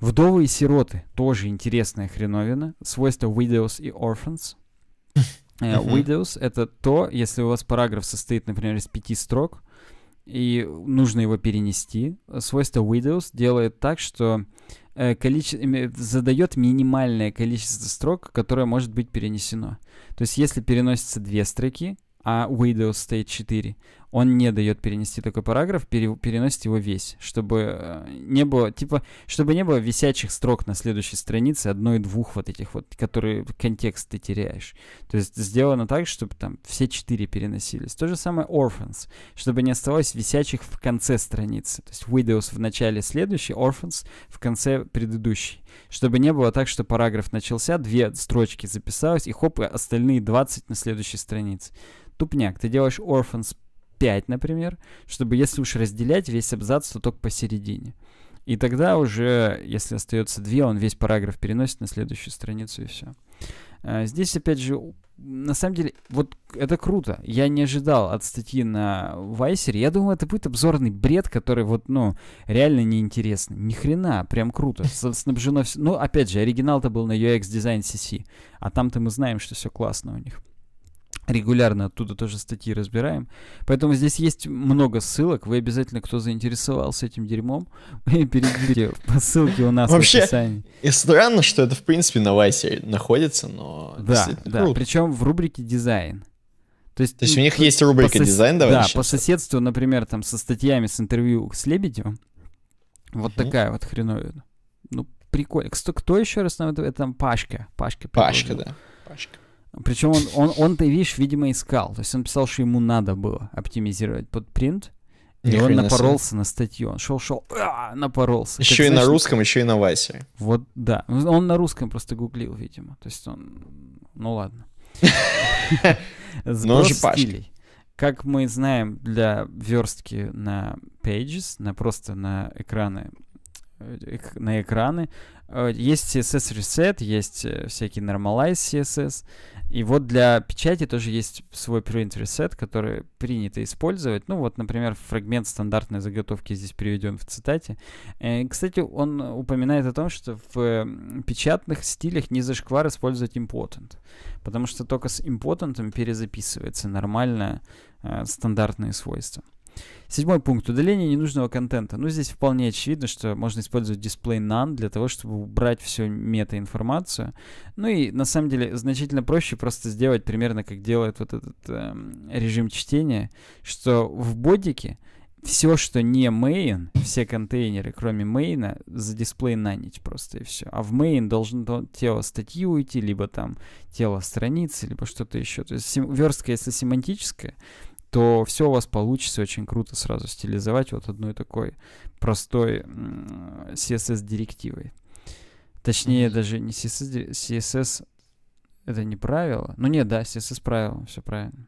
Вдовы и сироты тоже интересная хреновина. Свойства widows и orphans. Uh-huh. Э, Widows — это то, если у вас параграф состоит, например, из пяти строк, и нужно его перенести, свойство Widows делает так, что э, количе... задает минимальное количество строк, которое может быть перенесено. То есть если переносится две строки, а Widows стоит 4, он не дает перенести такой параграф, пере, переносит его весь, чтобы э, не было, типа, чтобы не было висячих строк на следующей странице, одной и двух вот этих вот, которые контекст ты теряешь. То есть сделано так, чтобы там все четыре переносились. То же самое Orphans, чтобы не оставалось висячих в конце страницы. То есть Widows в начале следующий, Orphans в конце предыдущий. Чтобы не было так, что параграф начался, две строчки записалось, и хоп, и остальные 20 на следующей странице. Тупняк, ты делаешь Orphans 5, например, чтобы, если уж разделять весь абзац, то только посередине. И тогда уже, если остается 2, он весь параграф переносит на следующую страницу и все. А, здесь, опять же, на самом деле, вот это круто. Я не ожидал от статьи на Вайсере. Я думал, это будет обзорный бред, который вот, ну, реально неинтересный. Ни хрена, прям круто. Снабжено все. Ну, опять же, оригинал-то был на UX Design CC. А там-то мы знаем, что все классно у них. Регулярно оттуда тоже статьи разбираем. Поэтому здесь есть много ссылок. Вы обязательно, кто заинтересовался этим дерьмом, перейдите по ссылке у нас Вообще, в описании. И странно, что это, в принципе, на Вайсе находится, но... Да, да. Причем в рубрике «Дизайн». То есть, То есть у них есть рубрика сос... «Дизайн», давай Да, по соседству, например, там со статьями, с интервью с Лебедевым. Вот угу. такая вот хреновина. Ну, прикольно. Кто, кто еще раз нам это? Это там Пашка. Пашка, Пашка да. Пашка. Причем он, он, он, ты видишь, видимо, искал. То есть он писал, что ему надо было оптимизировать под принт. И он напоролся на статью. Он шел-шел, а, напоролся. Еще и на русском, еще и на Васе. Вот, да. Он на русском просто гуглил, видимо. То есть он... Ну ладно. Ну, Сброс стилей. Как мы знаем, для верстки на Pages, на просто на экраны э, на экраны. Э, есть CSS Reset, есть э, всякий Normalize CSS. И вот для печати тоже есть свой print-reset, который принято использовать. Ну вот, например, фрагмент стандартной заготовки здесь приведен в цитате. И, э, кстати, он упоминает о том, что в печатных стилях не зашквар использовать important, потому что только с important перезаписывается нормально э, стандартные свойства. Седьмой пункт. Удаление ненужного контента. Ну, здесь вполне очевидно, что можно использовать дисплей none для того, чтобы убрать всю метаинформацию. Ну и, на самом деле, значительно проще просто сделать примерно, как делает вот этот эм, режим чтения, что в бодике все, что не main, все контейнеры, кроме мейна, за дисплей нанить просто и все. А в main должен тело статьи уйти, либо там тело страницы, либо что-то еще. То есть верстка, если семантическая, то все у вас получится очень круто сразу стилизовать вот одной такой простой CSS-директивой. Точнее, mm-hmm. даже не CSS, CSS это не правило. Ну нет, да, CSS правило, все правильно.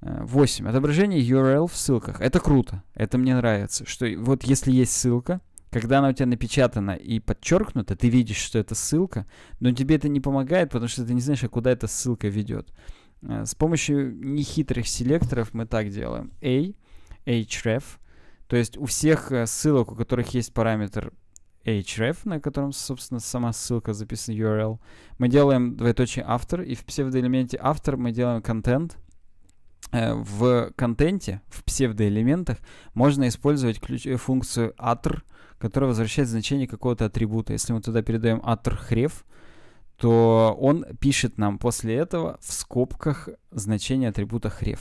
8. Э, Отображение URL в ссылках. Это круто. Это мне нравится. Что вот если есть ссылка, когда она у тебя напечатана и подчеркнута, ты видишь, что это ссылка, но тебе это не помогает, потому что ты не знаешь, а куда эта ссылка ведет. Э, с помощью нехитрых селекторов мы так делаем. A, href. То есть у всех э, ссылок, у которых есть параметр href, на котором, собственно, сама ссылка записана URL, мы делаем двоеточие after, и в псевдоэлементе after мы делаем контент. Э, в контенте, в псевдоэлементах, можно использовать ключ, функцию atr, которая возвращает значение какого-то атрибута. Если мы туда передаем atr href, то он пишет нам после этого в скобках значение атрибута href.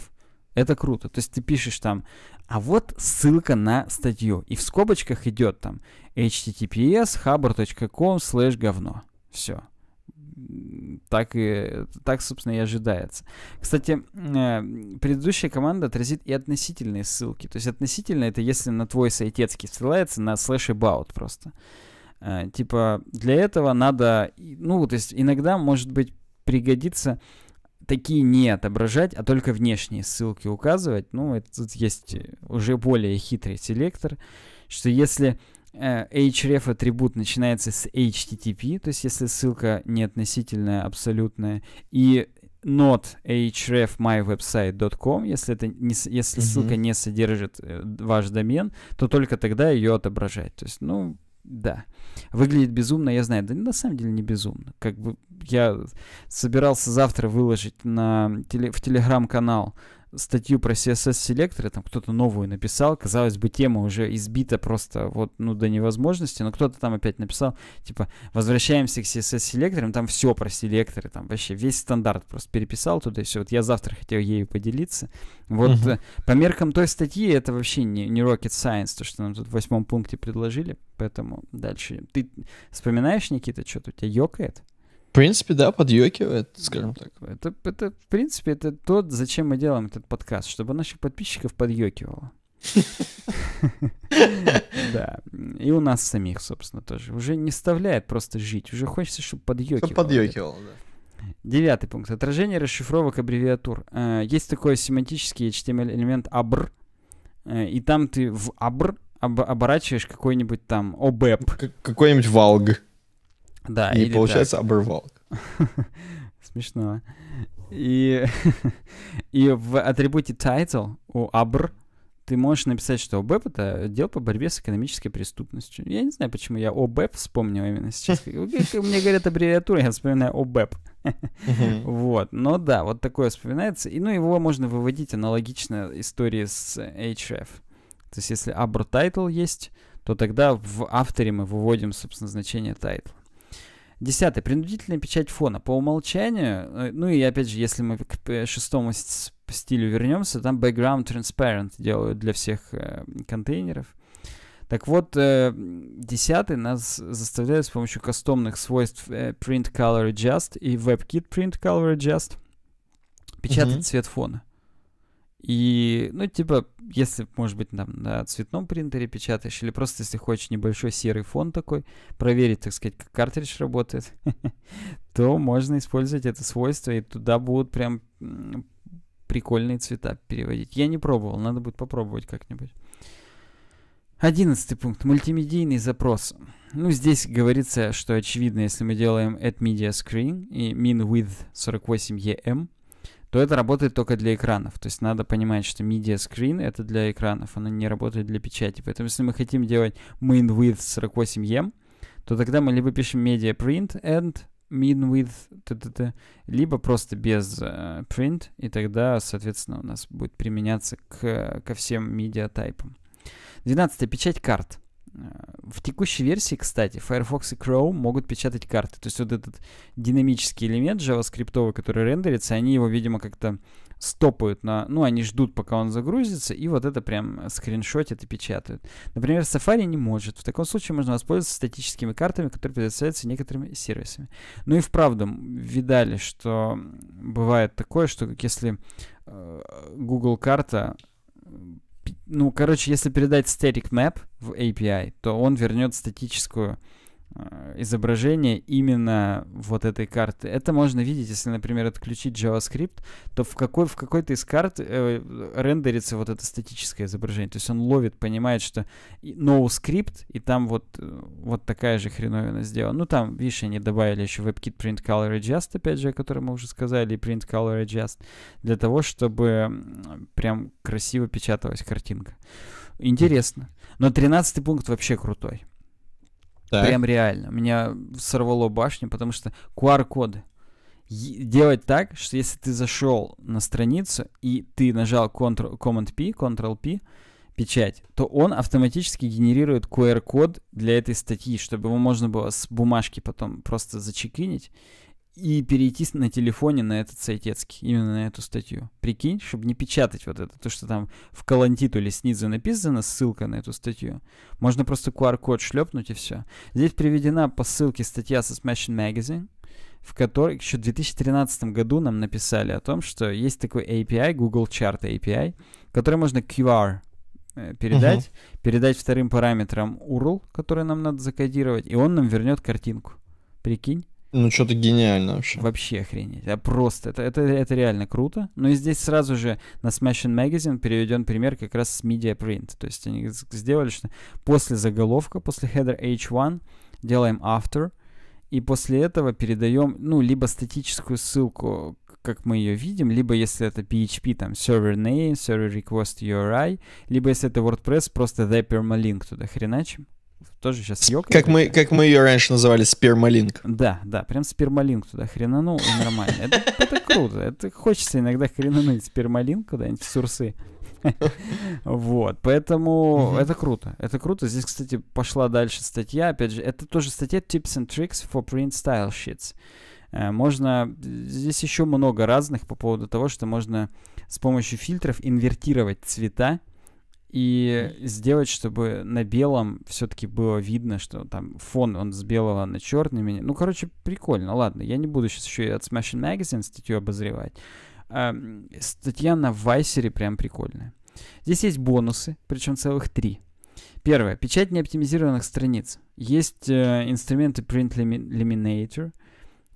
Это круто. То есть ты пишешь там, а вот ссылка на статью. И в скобочках идет там https hubber.com slash говно. Все. Так и так, собственно, и ожидается. Кстати, э, предыдущая команда отразит и относительные ссылки. То есть относительно это если на твой сайтецкий ссылается на slash about просто. Э, типа, для этого надо, ну, то есть иногда, может быть, пригодится такие не отображать, а только внешние ссылки указывать. Ну, это, тут есть э, уже более хитрый селектор, что если э, href атрибут начинается с http, то есть если ссылка не относительная, абсолютная, и not href mywebsite.com если, это не, если mm-hmm. ссылка не содержит э, ваш домен, то только тогда ее отображать. То есть, ну, да. Выглядит безумно, я знаю. Да на самом деле не безумно. Как бы я собирался завтра выложить на теле, в телеграм-канал статью про CSS-селекторы, там кто-то новую написал, казалось бы, тема уже избита просто вот, ну, до невозможности, но кто-то там опять написал, типа, возвращаемся к CSS-селекторам, там все про селекторы, там вообще весь стандарт просто переписал туда, и все, вот я завтра хотел ею поделиться. Вот угу. по меркам той статьи это вообще не, не rocket science, то, что нам тут в восьмом пункте предложили, поэтому дальше. Ты вспоминаешь, Никита, что-то у тебя ёкает? принципе, да, подъекивает, скажем так. Это, это, в принципе, это то, зачем мы делаем этот подкаст, чтобы наших подписчиков подъекивало. Да. И у нас самих, собственно, тоже. Уже не вставляет просто жить. Уже хочется, чтобы подъекивало. Подъекивало, да. Девятый пункт. Отражение расшифровок аббревиатур. Э, есть такой семантический HTML-элемент абр. Э, и там ты в абр оборачиваешь какой-нибудь там обэп. Какой-нибудь валг. Да. И получается так. обрывалка. Смешно. И, и в атрибуте title у abr ты можешь написать, что ОБЭП — это дело по борьбе с экономической преступностью. Я не знаю, почему я ОБЭП вспомнил именно сейчас. Мне говорят аббревиатуру, я вспоминаю ОБЭП. Вот, но да, вот такое вспоминается. И, ну, его можно выводить аналогично истории с HF. То есть, если abr title есть, то тогда в авторе мы выводим, собственно, значение title. Десятое. Принудительная печать фона. По умолчанию, э, ну и опять же, если мы к шестому стилю вернемся, там background transparent делают для всех э, контейнеров. Так вот, э, десятый нас заставляет с помощью кастомных свойств э, Print Color Adjust и WebKit Print Color Adjust печатать mm-hmm. цвет фона. И, ну, типа, если, может быть, там, на цветном принтере печатаешь, или просто, если хочешь, небольшой серый фон такой, проверить, так сказать, как картридж работает, то можно использовать это свойство, и туда будут прям прикольные цвета переводить. Я не пробовал, надо будет попробовать как-нибудь. Одиннадцатый пункт. Мультимедийный запрос. Ну, здесь говорится, что очевидно, если мы делаем at media screen и min width 48em, то это работает только для экранов. То есть надо понимать, что media screen это для экранов, оно не работает для печати. Поэтому если мы хотим делать main width 48 ем, то тогда мы либо пишем media print and min with т -т -т, либо просто без э, print, и тогда, соответственно, у нас будет применяться к, ко всем медиатайпам. 12. Печать карт. Э, в текущей версии, кстати, Firefox и Chrome могут печатать карты. То есть вот этот динамический элемент JavaScript, который рендерится, они его, видимо, как-то стопают на... Ну, они ждут, пока он загрузится, и вот это прям скриншотят и печатают. Например, Safari не может. В таком случае можно воспользоваться статическими картами, которые предоставляются некоторыми сервисами. Ну и вправду, видали, что бывает такое, что если э, Google карта ну, короче, если передать static map в API, то он вернет статическую а, изображение именно вот этой карты. Это можно видеть, если, например, отключить JavaScript, то в, какой, в какой-то из карт э, рендерится вот это статическое изображение. То есть он ловит, понимает, что no script, и там вот, э, вот такая же хреновина сделана. Ну, там, видишь, они добавили еще WebKit Print Color Adjust, опять же, о котором мы уже сказали, и Print Color Adjust, для того, чтобы прям красиво печаталась картинка. Интересно. Но 13 пункт вообще крутой. Так. Прям реально. У Меня сорвало башню, потому что QR-коды. Делать так, что если ты зашел на страницу и ты нажал Ctrl, Command-P, Ctrl-P, печать, то он автоматически генерирует QR-код для этой статьи, чтобы его можно было с бумажки потом просто зачекинить и перейти на телефоне на этот сайтецкий, именно на эту статью. Прикинь, чтобы не печатать вот это, то, что там в колонтитуле снизу написано ссылка на эту статью. Можно просто QR-код шлепнуть и все. Здесь приведена по ссылке статья со Smashing Magazine, в которой еще в 2013 году нам написали о том, что есть такой API, Google Chart API, который можно QR э, передать, uh-huh. передать вторым параметром URL, который нам надо закодировать, и он нам вернет картинку. Прикинь? Ну, что-то гениально вообще. Вообще охренеть. А просто, это, это, это реально круто. Ну и здесь сразу же на Smashing Magazine переведен пример как раз с Media Print. То есть они сделали, что после заголовка, после header H1 делаем after, и после этого передаем, ну, либо статическую ссылку, как мы ее видим, либо если это PHP, там, server name, server request URI, либо если это WordPress, просто the permalink туда хреначим тоже сейчас ёкнет. Как мы, как мы ее раньше называли, спермалинг. Да, да, прям спермалинг туда хренанул, и нормально. Это, это круто, это хочется иногда хренануть спермалинг куда-нибудь в сурсы. Вот, поэтому это круто, это круто. Здесь, кстати, пошла дальше статья, опять же, это тоже статья Tips and Tricks for Print Style Sheets. Э, можно, здесь еще много разных по поводу того, что можно с помощью фильтров инвертировать цвета, и сделать, чтобы на белом все-таки было видно, что там фон он с белого на черный меня. Ну, короче, прикольно. Ладно, я не буду сейчас еще и от Smashing Magazine статью обозревать. А, статья на Вайсере прям прикольная. Здесь есть бонусы, причем целых три. Первое. Печать неоптимизированных страниц. Есть э, инструменты Print eliminator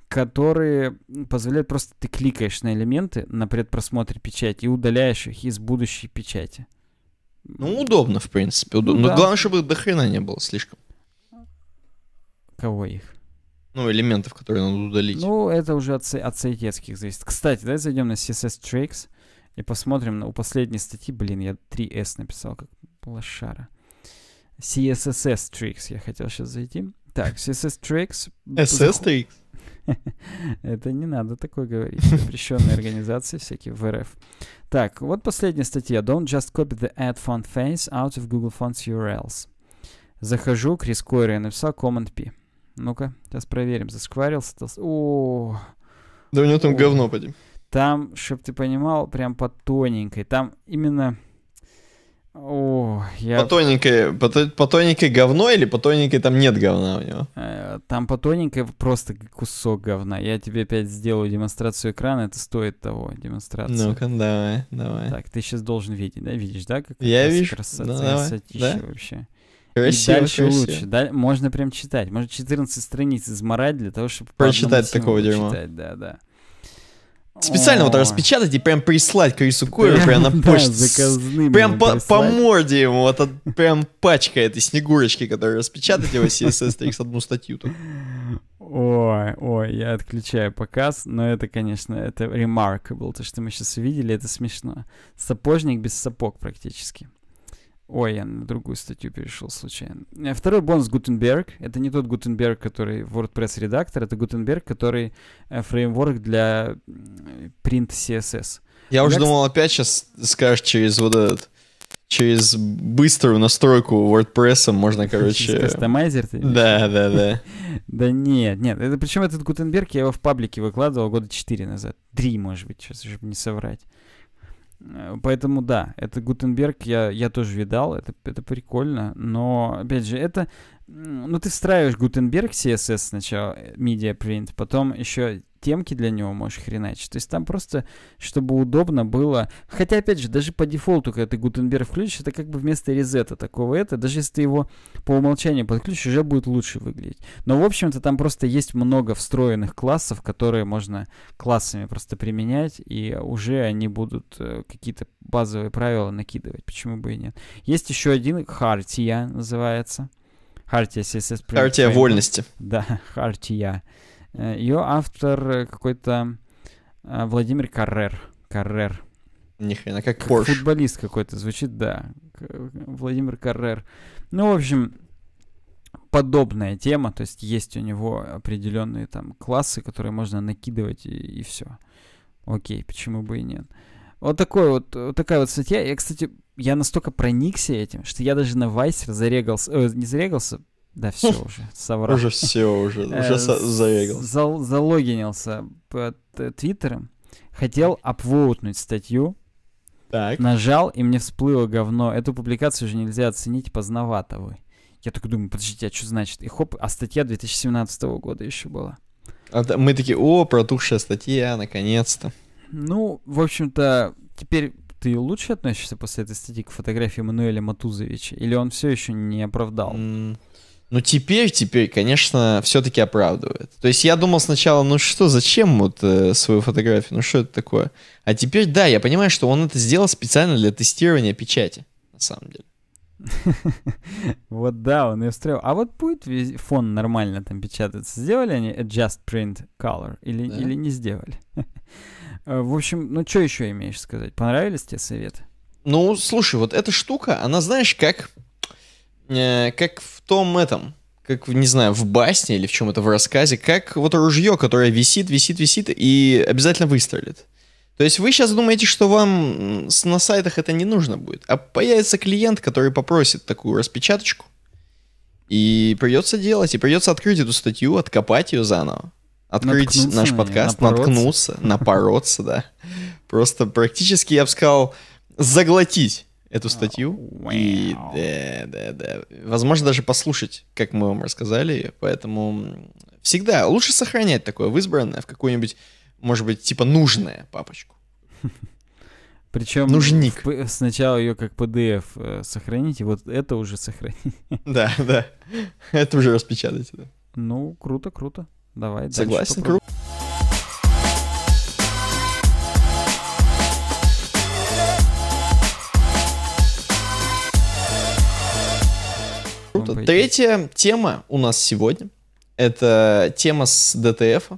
которые позволяют просто ты кликаешь на элементы на предпросмотре печати и удаляешь их из будущей печати. Ну, удобно, в принципе. Удобно. Да. Но главное, чтобы их до хрена не было слишком. Кого их? Ну, элементов, которые надо удалить. Ну, это уже от, от сайтецких зависит. Кстати, давай зайдем на CSS Tricks и посмотрим на, у последней статьи. Блин, я 3S написал, как лошара. CSS Tricks я хотел сейчас зайти. Так, CSS Tricks. SS Tricks? Это не надо такое говорить. Запрещенные организации всякие в РФ. Так, вот последняя статья. Don't just copy the ad font face out of Google Fonts URLs. Захожу, Крис Койри написал Command P. Ну-ка, сейчас проверим. Зашкварился. Толст... О, да у него там О. говно, поди. Там, чтоб ты понимал, прям по тоненькой. Там именно о, я... По тоненькой, по, по тоненькой говно или по тоненькой там нет говна у него? Э, там по тоненькой просто кусок говна. Я тебе опять сделаю демонстрацию экрана, это стоит того, демонстрация. Ну-ка, давай, давай. Так, ты сейчас должен видеть, да? Видишь, да? Как я вижу. Красота, ну, красотища да? вообще. Красиво, и дальше красиво. лучше. Да? Можно прям читать. Можно 14 страниц изморать для того, чтобы... Прочитать такого дерьма. Читать, да, да. Специально вот распечатать и прям прислать Крису Кою прям на почту. Прям по, морде ему, вот прям пачка этой снегурочки, которая распечатать его CSS Tricks одну статью. Там. Ой, ой, я отключаю показ, но это, конечно, это remarkable, то, что мы сейчас увидели, это смешно. Сапожник без сапог практически. Ой, я на другую статью перешел случайно. Э, второй бонус Gutenberg. Это не тот Gutenberg, который WordPress редактор, это Gutenberg, который э, фреймворк для print CSS. Я уже думал, опять сейчас скажешь через вот этот через быструю настройку WordPress можно, короче... Кастомайзер ты? Да, да, да. Да нет, нет. Это, причем этот Гутенберг, я его в паблике выкладывал года 4 назад. 3, может быть, сейчас, чтобы не соврать. Э, поэтому да, это Гутенберг, я, я тоже видал, это, это прикольно, но, опять же, это... Ну, ты встраиваешь Гутенберг CSS сначала, э, Media Print, потом еще темки для него можешь хреначить. То есть там просто, чтобы удобно было... Хотя, опять же, даже по дефолту, когда ты Гутенберг включишь, это как бы вместо резета такого это. Даже если ты его по умолчанию подключишь, уже будет лучше выглядеть. Но, в общем-то, там просто есть много встроенных классов, которые можно классами просто применять, и уже они будут э, какие-то базовые правила накидывать. Почему бы и нет? Есть еще один, Хартия называется. Хартия CSS. Хартия вольности. Да, Хартия. Э, Ее автор э, какой-то э, Владимир Каррер. Каррер. Ни хрена, как, как Порш. Футболист какой-то звучит, да. Владимир Каррер. Ну, в общем, подобная тема, то есть есть у него определенные там классы, которые можно накидывать и, и все. Окей, почему бы и нет. Вот, такой вот, вот такая вот статья. Я, кстати, я настолько проникся этим, что я даже на Вайсер зарегался, э, не зарегался, да все уже, соврал. Уже все уже, э, уже заегал. Залогинился под э, твиттером, хотел апвоутнуть статью, так. нажал, и мне всплыло говно. Эту публикацию уже нельзя оценить поздновато, вы. Я только думаю, подождите, а что значит? И хоп, а статья 2017 года еще была. А мы такие, о, протухшая статья, наконец-то. Ну, в общем-то, теперь ты лучше относишься после этой статьи к фотографии Мануэля Матузовича? Или он все еще не оправдал? Mm. Ну теперь, теперь, конечно, все-таки оправдывает. То есть я думал сначала, ну что, зачем вот э, свою фотографию, ну что это такое? А теперь, да, я понимаю, что он это сделал специально для тестирования печати, на самом деле. Вот да, он ее встроил. А вот будет фон нормально там печататься? Сделали они adjust print color или, да. или не сделали? В общем, ну что еще имеешь сказать? Понравились тебе советы? Ну, слушай, вот эта штука, она, знаешь, как э, как в том этом, как, не знаю, в басне или в чем это в рассказе, как вот ружье, которое висит, висит, висит и обязательно выстрелит. То есть вы сейчас думаете, что вам на сайтах это не нужно будет, а появится клиент, который попросит такую распечаточку, и придется делать, и придется открыть эту статью, откопать ее заново, открыть наткнуться наш подкаст, на нее, наткнуться, напороться, да. Просто практически, я бы сказал, заглотить эту а, статью. Wow. И, да, да, да. Возможно, даже послушать, как мы вам рассказали. Поэтому всегда лучше сохранять такое в избранное, в какую-нибудь, может быть, типа нужное папочку. Причем Нужник. В, сначала ее как PDF э, сохраните, вот это уже сохранить Да, да. Это уже распечатать да. Ну, круто, круто. Давай. Согласен, круто. Круто. Ну, третья тема у нас сегодня. Это тема с ДТФ.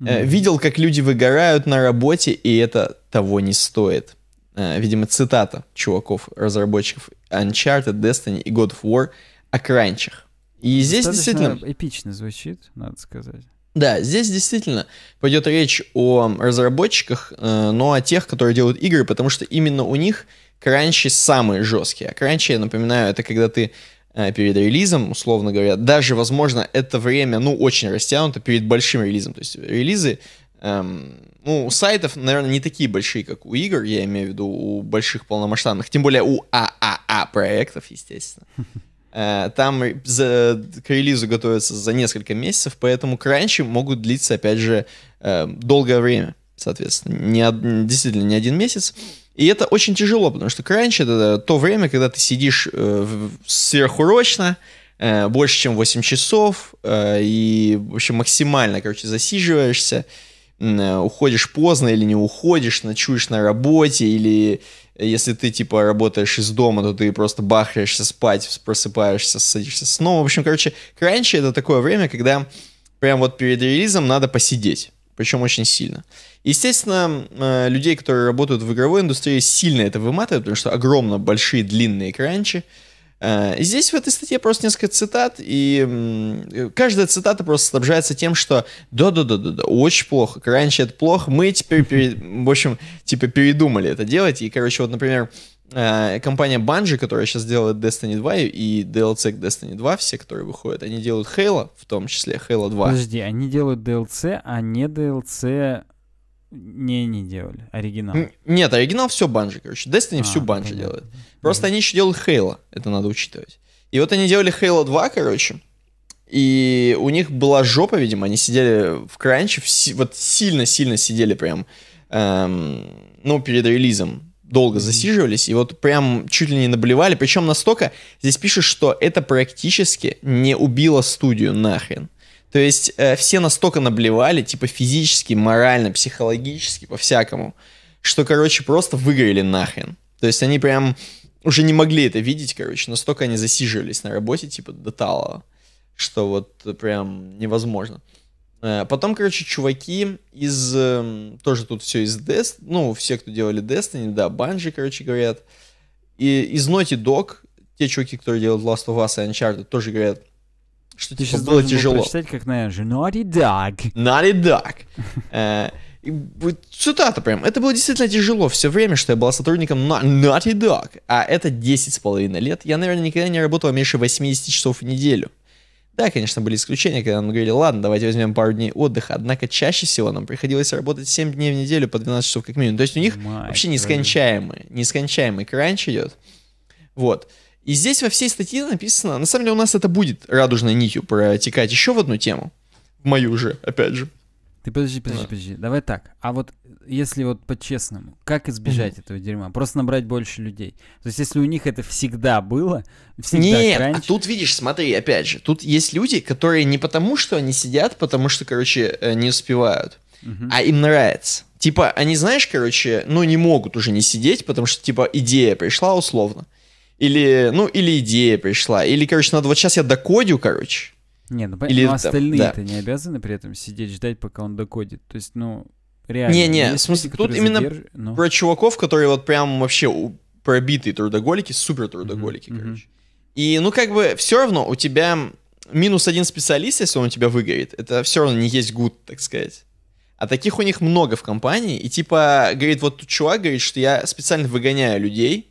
Mm-hmm. Видел, как люди выгорают на работе, и это того не стоит. Э, видимо, цитата чуваков, разработчиков Uncharted, Destiny и God of War о кранчах. И ну, здесь Достаточно действительно... эпично звучит, надо сказать. Да, здесь действительно пойдет речь о разработчиках, э, но о тех, которые делают игры, потому что именно у них кранчи самые жесткие. А кранчи, я напоминаю, это когда ты Э, перед релизом, условно говоря. Даже, возможно, это время, ну, очень растянуто перед большим релизом. То есть релизы, эм, ну, у сайтов, наверное, не такие большие, как у игр, я имею в виду у больших полномасштабных, тем более у ААА а а проектов, естественно. Э, там за, к релизу готовятся за несколько месяцев, поэтому кранчи могут длиться, опять же, э, долгое время, соответственно. Не, действительно, не один месяц. И это очень тяжело, потому что кранч — это то время, когда ты сидишь э, сверхурочно, э, больше, чем 8 часов, э, и, вообще максимально, короче, засиживаешься, э, уходишь поздно или не уходишь, ночуешь на работе, или э, если ты, типа, работаешь из дома, то ты просто бахаешься спать, просыпаешься, садишься снова. В общем, короче, кранч — это такое время, когда прям вот перед релизом надо посидеть причем очень сильно. Естественно, э, людей, которые работают в игровой индустрии, сильно это выматывает, потому что огромно большие длинные экранчи. Э, здесь в этой статье просто несколько цитат, и э, каждая цитата просто снабжается тем, что да-да-да-да-да, очень плохо, раньше это плохо, мы теперь, пере... в общем, типа передумали это делать, и, короче, вот, например, Э, компания Bungie, которая сейчас делает Destiny 2 и DLC к Destiny 2, все, которые выходят, они делают Halo, в том числе Halo 2. Подожди, они делают DLC, а не DLC не, не делали. Оригинал. Нет, оригинал все Банжи, короче. Destiny а, всю Банжи делает. Просто да. они еще делают Halo, это надо учитывать. И вот они делали Halo 2, короче, и у них была жопа, видимо, они сидели в кранче, вот сильно-сильно сидели прям, эм, ну, перед релизом долго засиживались, и вот прям чуть ли не наблевали. Причем настолько, здесь пишут, что это практически не убило студию нахрен. То есть э, все настолько наблевали, типа физически, морально, психологически, по-всякому, что, короче, просто выгорели нахрен. То есть они прям уже не могли это видеть, короче, настолько они засиживались на работе, типа, до талого, что вот прям невозможно. Э, потом, короче, чуваки из... Эм, тоже тут все из Dest... Ну, все, кто делали Destiny, да, Банжи, короче, говорят. И из Naughty Dog, те чуваки, которые делают Last of Us и Uncharted, тоже говорят, что Ты типа, сейчас было тяжело. прочитать, как на же Naughty Dog. Naughty Dog. Э, цитата прям. Это было действительно тяжело все время, что я была сотрудником на Naughty Dog. А это 10 с половиной лет. Я, наверное, никогда не работала меньше 80 часов в неделю. Да, конечно, были исключения, когда нам говорили, ладно, давайте возьмем пару дней отдыха, однако чаще всего нам приходилось работать 7 дней в неделю по 12 часов как минимум. То есть у них Мать вообще нескончаемый, нескончаемый кранч идет. Вот. И здесь во всей статье написано, на самом деле у нас это будет радужной нитью протекать еще в одну тему, в мою же, опять же. Ты подожди, подожди, да. подожди. Давай так. А вот если вот по-честному, как избежать mm-hmm. этого дерьма? Просто набрать больше людей. То есть, если у них это всегда было, всегда Нет, раньше... а тут видишь, смотри, опять же, тут есть люди, которые не потому, что они сидят, потому что, короче, э, не успевают, mm-hmm. а им нравится. Типа, они, знаешь, короче, ну не могут уже не сидеть, потому что, типа, идея пришла условно. Или, ну, или идея пришла. Или, короче, надо вот сейчас я докодю, короче не, ну, Или, ну остальные-то да. не обязаны при этом сидеть, ждать, пока он докодит. То есть, ну, реально. Не-не, ну, в смысле, люди, тут именно ну. про чуваков, которые вот прям вообще пробитые трудоголики, супер трудоголики, mm-hmm. короче. И, ну, как бы, все равно у тебя минус один специалист, если он у тебя выгорит, это все равно не есть гуд, так сказать. А таких у них много в компании. И типа, говорит, вот тут чувак говорит, что я специально выгоняю людей.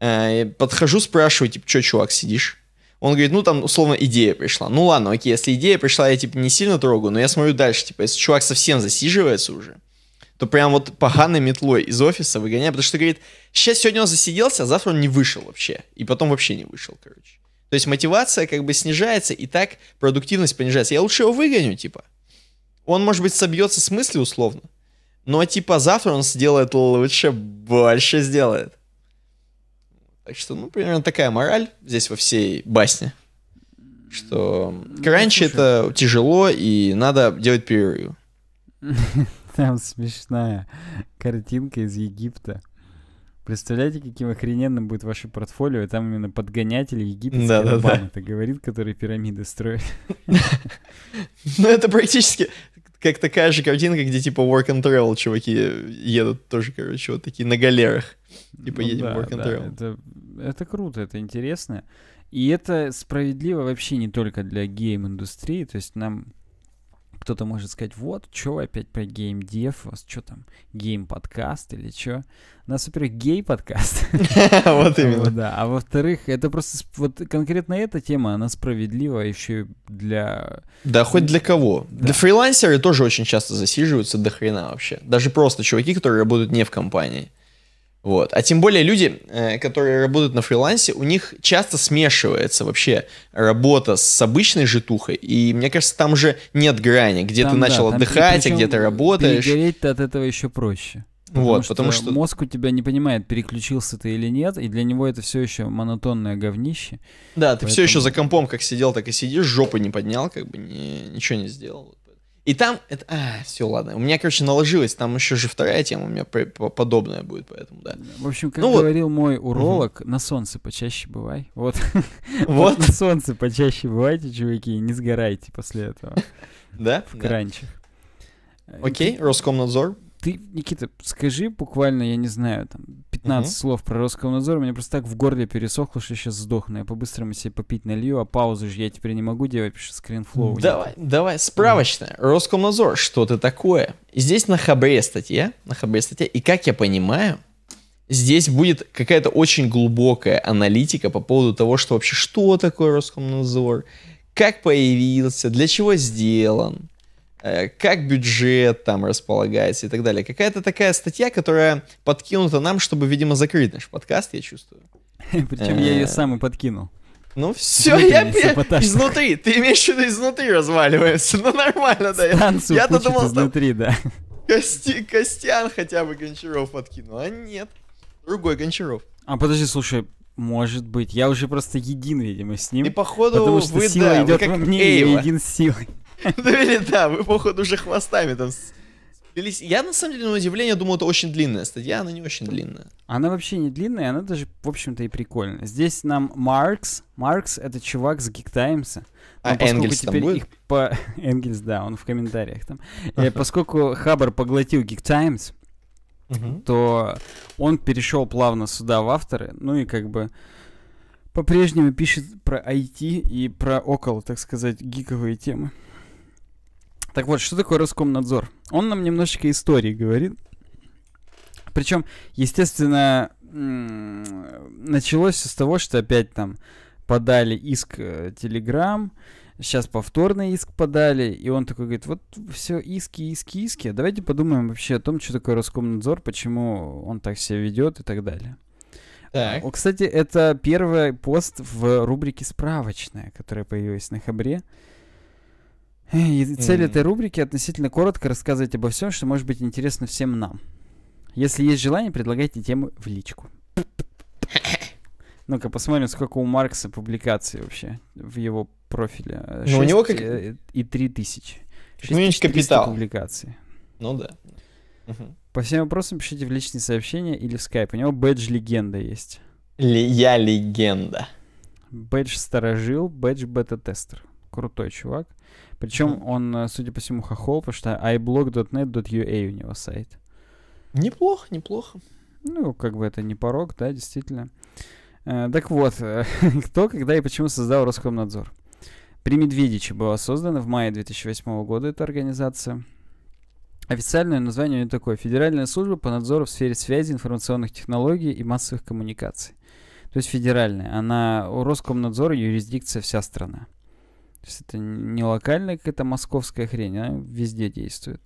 Э, подхожу, спрашиваю, типа, что, чувак, сидишь? Он говорит, ну там условно идея пришла. Ну ладно, окей, если идея пришла, я типа не сильно трогаю, но я смотрю дальше, типа, если чувак совсем засиживается уже, то прям вот поганой метлой из офиса выгоняю, потому что говорит, сейчас сегодня он засиделся, а завтра он не вышел вообще. И потом вообще не вышел, короче. То есть мотивация как бы снижается, и так продуктивность понижается. Я лучше его выгоню, типа. Он, может быть, собьется с мысли условно. Но типа завтра он сделает лучше, больше сделает. Так что, ну, примерно такая мораль здесь во всей басне. Что ну, раньше это тяжело, и надо делать перерыв. Там смешная картинка из Египта. Представляете, каким охрененным будет ваше портфолио, и там именно подгонятели египетские да, да, да. это говорит, который пирамиды строит. Ну, это практически как такая же картинка, где типа work and travel чуваки едут тоже, короче, вот такие на галерах. Типа ну, едем да, work and да, travel. Это, это круто, это интересно. И это справедливо вообще не только для гейм-индустрии, то есть нам кто-то может сказать, вот, что вы опять про геймдев, у вас что там, гейм-подкаст или что? У нас, во-первых, гей-подкаст. Вот именно. Да, а во-вторых, это просто, вот конкретно эта тема, она справедлива еще для... Да, хоть для кого. Для фрилансеры тоже очень часто засиживаются до хрена вообще. Даже просто чуваки, которые работают не в компании. Вот. А тем более люди, э, которые работают на фрилансе, у них часто смешивается вообще работа с обычной житухой. И мне кажется, там же нет грани, где там, ты начал да, отдыхать, а где ты работаешь. Перегореть-то от этого еще проще. Потому вот, что потому что мозг у тебя не понимает, переключился ты или нет, и для него это все еще монотонное говнище. Да, ты поэтому... все еще за компом как сидел, так и сидишь, жопы не поднял, как бы не, ничего не сделал. И там, это, а, все, ладно. У меня, короче, наложилось. Там еще же вторая тема у меня подобная будет, поэтому да. В общем, как ну, говорил вот. мой уролог, угу. на солнце почаще бывай. Вот. Вот. На солнце почаще бывайте, чуваки, не сгорайте после этого. Да? В кранчах. Окей, Роскомнадзор. Ты, Никита, скажи буквально, я не знаю, там, 15 угу. слов про Роскомнадзор. У меня просто так в горле пересохло, что сейчас сдохну. Я по-быстрому себе попить налью, а паузу же я теперь не могу делать, потому что скринфлоу Давай, нет. давай, справочная. Угу. Роскомнадзор, что это такое? Здесь на хабре статья, на хабре статья, и как я понимаю, здесь будет какая-то очень глубокая аналитика по поводу того, что вообще что такое Роскомнадзор, как появился, для чего сделан, Э, как бюджет там располагается и так далее. Какая-то такая статья, которая подкинута нам, чтобы, видимо, закрыть наш подкаст, я чувствую. Причем я ее э, сам и подкинул. Ну все, я изнутри, ты имеешь в виду изнутри разваливаемся, ну нормально, да. Я-то думал, изнутри, да. Кости, Костян хотя бы Гончаров подкинул, а нет, другой Гончаров. А подожди, слушай, может быть, я уже просто един, видимо, с ним. И походу потому что вы, сила да, идет как во мне, Эйва. я един с силой. Довели, ну да, вы, походу, уже хвостами там Я, на самом деле, на удивление думал, это очень длинная статья, она не очень длинная. Она вообще не длинная, она даже, в общем-то, и прикольная. Здесь нам Маркс. Маркс — это чувак с Geek Times. а Энгельс там будет? Их по... Энгельс, да, он в комментариях там. И э, поскольку Хаббар поглотил Geek Times, то он перешел плавно сюда в авторы, ну и как бы по-прежнему пишет про IT и про около, так сказать, гиковые темы. Так вот, что такое Роскомнадзор? Он нам немножечко истории говорит. Причем, естественно, началось с того, что опять там подали иск Телеграм, э, сейчас повторный иск подали, и он такой говорит, вот все иски, иски, иски, а давайте подумаем вообще о том, что такое Роскомнадзор, почему он так себя ведет и так далее. А, так. Кстати, это первый пост в рубрике «Справочная», которая появилась на Хабре. И цель mm этой рубрики относительно коротко рассказывать обо всем, что может быть интересно всем нам. Если есть желание, предлагайте темы в личку. Ну-ка посмотрим, сколько у Маркса публикаций вообще в его профиле. Ну, у него как... Э, и 3000. Шесть ну, капитал. публикаций. Ну да. Угу. По всем вопросам пишите в личные сообщения или в скайп. У него бэдж легенда есть. Ли я легенда. Бэдж сторожил, бэдж бета-тестер. Крутой чувак. Причем он, э, судя по всему, хохол, потому что iblog.net.ua у него сайт. Неплохо, неплохо. Ну, как бы это не порог, да, действительно. Э, так вот, э, кто, когда и почему создал Роскомнадзор? При Медведиче была создана в мае 2008 года эта организация. Официальное название у нее такое – Федеральная служба по надзору в сфере связи, информационных технологий и массовых коммуникаций. То есть федеральная. Она у Роскомнадзора юрисдикция вся страна. То есть это не локальная какая-то московская хрень, она везде действует.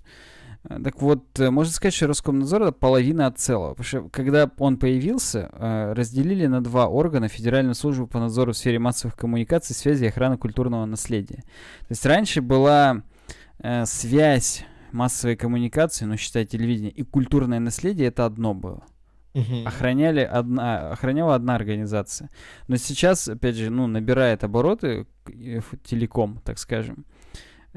Э, так вот, э, можно сказать, что Роскомнадзор это половина от целого. Потому что когда он появился, э, разделили на два органа Федеральную службу по надзору в сфере массовых коммуникаций, связи и охраны культурного наследия. То есть раньше была связь массовой коммуникации, ну, считай, телевидение и культурное наследие, это одно было. Угу. Охраняли одна, охраняла одна организация. Но сейчас, опять же, ну, набирает обороты э, телеком, так скажем.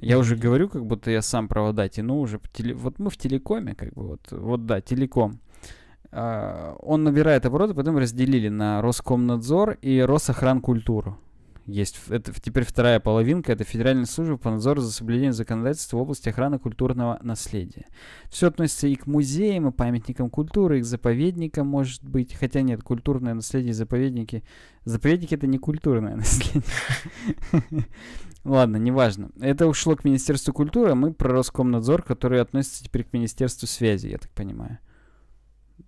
Я уже говорю, как будто я сам провода тяну уже. Теле... Вот мы в телекоме, как бы, вот, вот да, телеком. А, он набирает обороты, потом разделили на Роскомнадзор и Росохранкультуру есть. Это теперь вторая половинка. Это Федеральная служба по надзору за соблюдением законодательства в области охраны культурного наследия. Все относится и к музеям, и памятникам культуры, и к заповедникам, может быть. Хотя нет, культурное наследие и заповедники. Заповедники — это не культурное наследие. Ладно, неважно. Это ушло к Министерству культуры, а мы про Роскомнадзор, который относится теперь к Министерству связи, я так понимаю.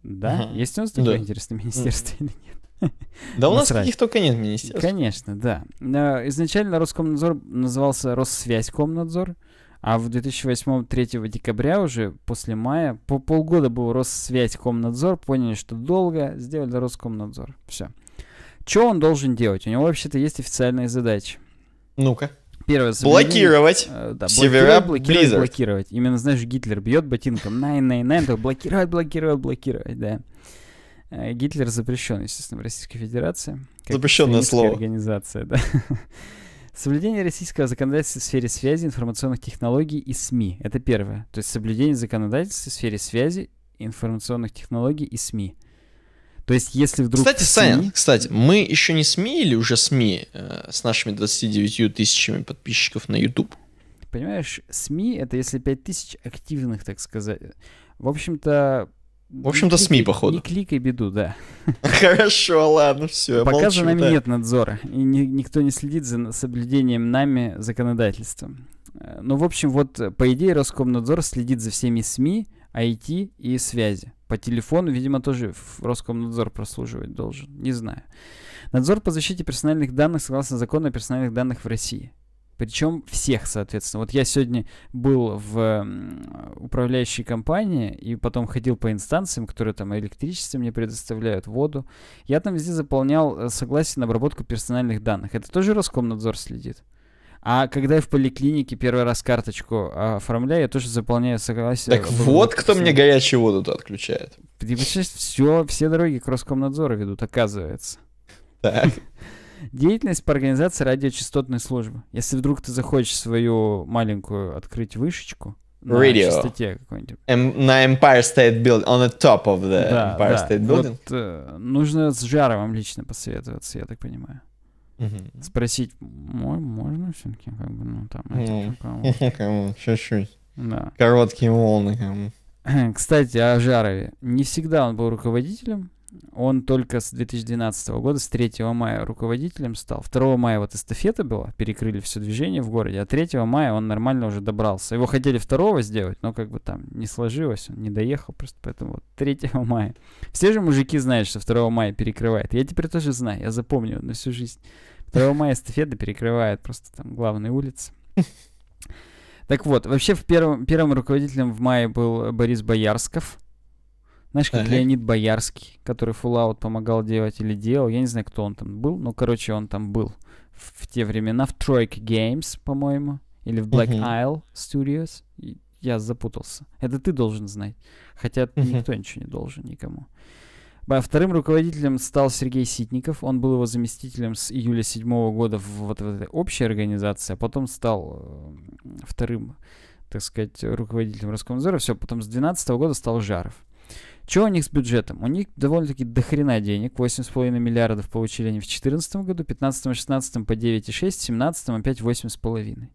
Да? Есть у нас такое интересное министерство или нет? Да у нас каких только нет министерств. Конечно, да. Э, изначально Роскомнадзор назывался Россвязькомнадзор, а в 2008 3 декабря уже, после мая, по полгода был Россвязькомнадзор, поняли, что долго, сделали Роскомнадзор. Все. Что он должен делать? У него вообще-то есть официальные задачи. Ну-ка. Первое. Блокировать. Э, да, севера блокировать, Blizzard. блокировать. Именно, знаешь, Гитлер бьет ботинком. Найн, найн, найн. Блокировать, блокировать, блокировать, да. Э, Гитлер запрещен, естественно, в Российской Федерации. Запрещенное слово. Организация, да. Соблюдение российского законодательства в сфере связи, информационных технологий и СМИ. Это первое. То есть соблюдение законодательства в сфере связи, информационных технологий и СМИ. То есть, если вдруг... Кстати, СМИ... Саня, кстати, мы еще не СМИ или уже СМИ э, с нашими 29 тысячами подписчиков на YouTube? Понимаешь, СМИ — это если 5 тысяч активных, так сказать. В общем-то, в общем-то, СМИ, походу. Не кликай беду, да. Хорошо, ладно, все. Пока молчу, за нами да. нет надзора, и ни, никто не следит за соблюдением нами законодательства. Э, ну, в общем, вот, э, по идее, Роскомнадзор следит за всеми СМИ, IT и связи. По телефону, видимо, тоже Роскомнадзор прослуживать должен, не знаю. Надзор по защите персональных данных согласно закону о персональных данных в России. Причем всех, соответственно. Вот я сегодня был в управляющей компании и потом ходил по инстанциям, которые там электричество мне предоставляют, воду. Я там везде заполнял э, согласие на обработку персональных данных. Это тоже Роскомнадзор следит. А когда я в поликлинике первый раз карточку а, оформляю, я тоже заполняю согласие. Так вот кто мне горячую воду-то отключает. Все, все дороги к Роскомнадзору ведут, оказывается. Так. Деятельность по организации радиочастотной службы. Если вдруг ты захочешь свою маленькую открыть вышечку, на Radio. частоте какой-нибудь. Em- эм, на Empire State Building, on the top of the да, Empire да. State Building. Вот, э, нужно с Жаровым лично посоветоваться, я так понимаю. Mm-hmm. Спросить, Мой, можно все-таки, как бы, ну, там, это, ну, кому? чуть-чуть. Да. Короткие волны, Кстати, о Жарове. Не всегда он был руководителем, он только с 2012 года, с 3 мая руководителем стал. 2 мая вот эстафета была, перекрыли все движение в городе, а 3 мая он нормально уже добрался. Его хотели 2 сделать, но как бы там не сложилось, он не доехал просто, поэтому вот 3 мая. Все же мужики знают, что 2 мая перекрывает. Я теперь тоже знаю, я запомнил на всю жизнь. 2 мая эстафета перекрывает просто там главные улицы. Так вот, вообще в первом, первым руководителем в мае был Борис Боярсков. Знаешь, как так. Леонид Боярский, который Fallout помогал делать или делал. Я не знаю, кто он там был, но, короче, он там был в, в те времена, в Troik Games, по-моему, или в Black uh-huh. Isle Studios. И я запутался. Это ты должен знать. Хотя uh-huh. никто ничего не должен никому. А вторым руководителем стал Сергей Ситников. Он был его заместителем с июля седьмого года в вот в этой общей организации, а потом стал эм, вторым, так сказать, руководителем Роскомнадзора. Все, потом с 12 -го года стал Жаров. Что у них с бюджетом? У них довольно-таки дохрена денег. 8,5 миллиардов получили они в 2014 году, 2015 и 2016 по 9,6, в 2017 опять 8,5.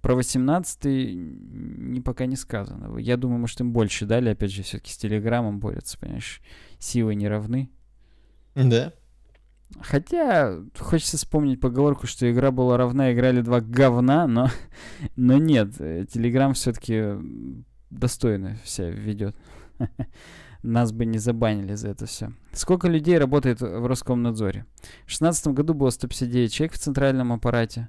Про 18 не пока не сказано. Я думаю, может, им больше дали. Опять же, все-таки с Телеграмом борются, понимаешь? Силы не равны. Да. Хотя, хочется вспомнить поговорку, что игра была равна, играли два говна, но, но нет, э, Телеграм все-таки достойно себя ведет. нас бы не забанили за это все. Сколько людей работает в Роскомнадзоре? В 2016 году было 159 человек в центральном аппарате.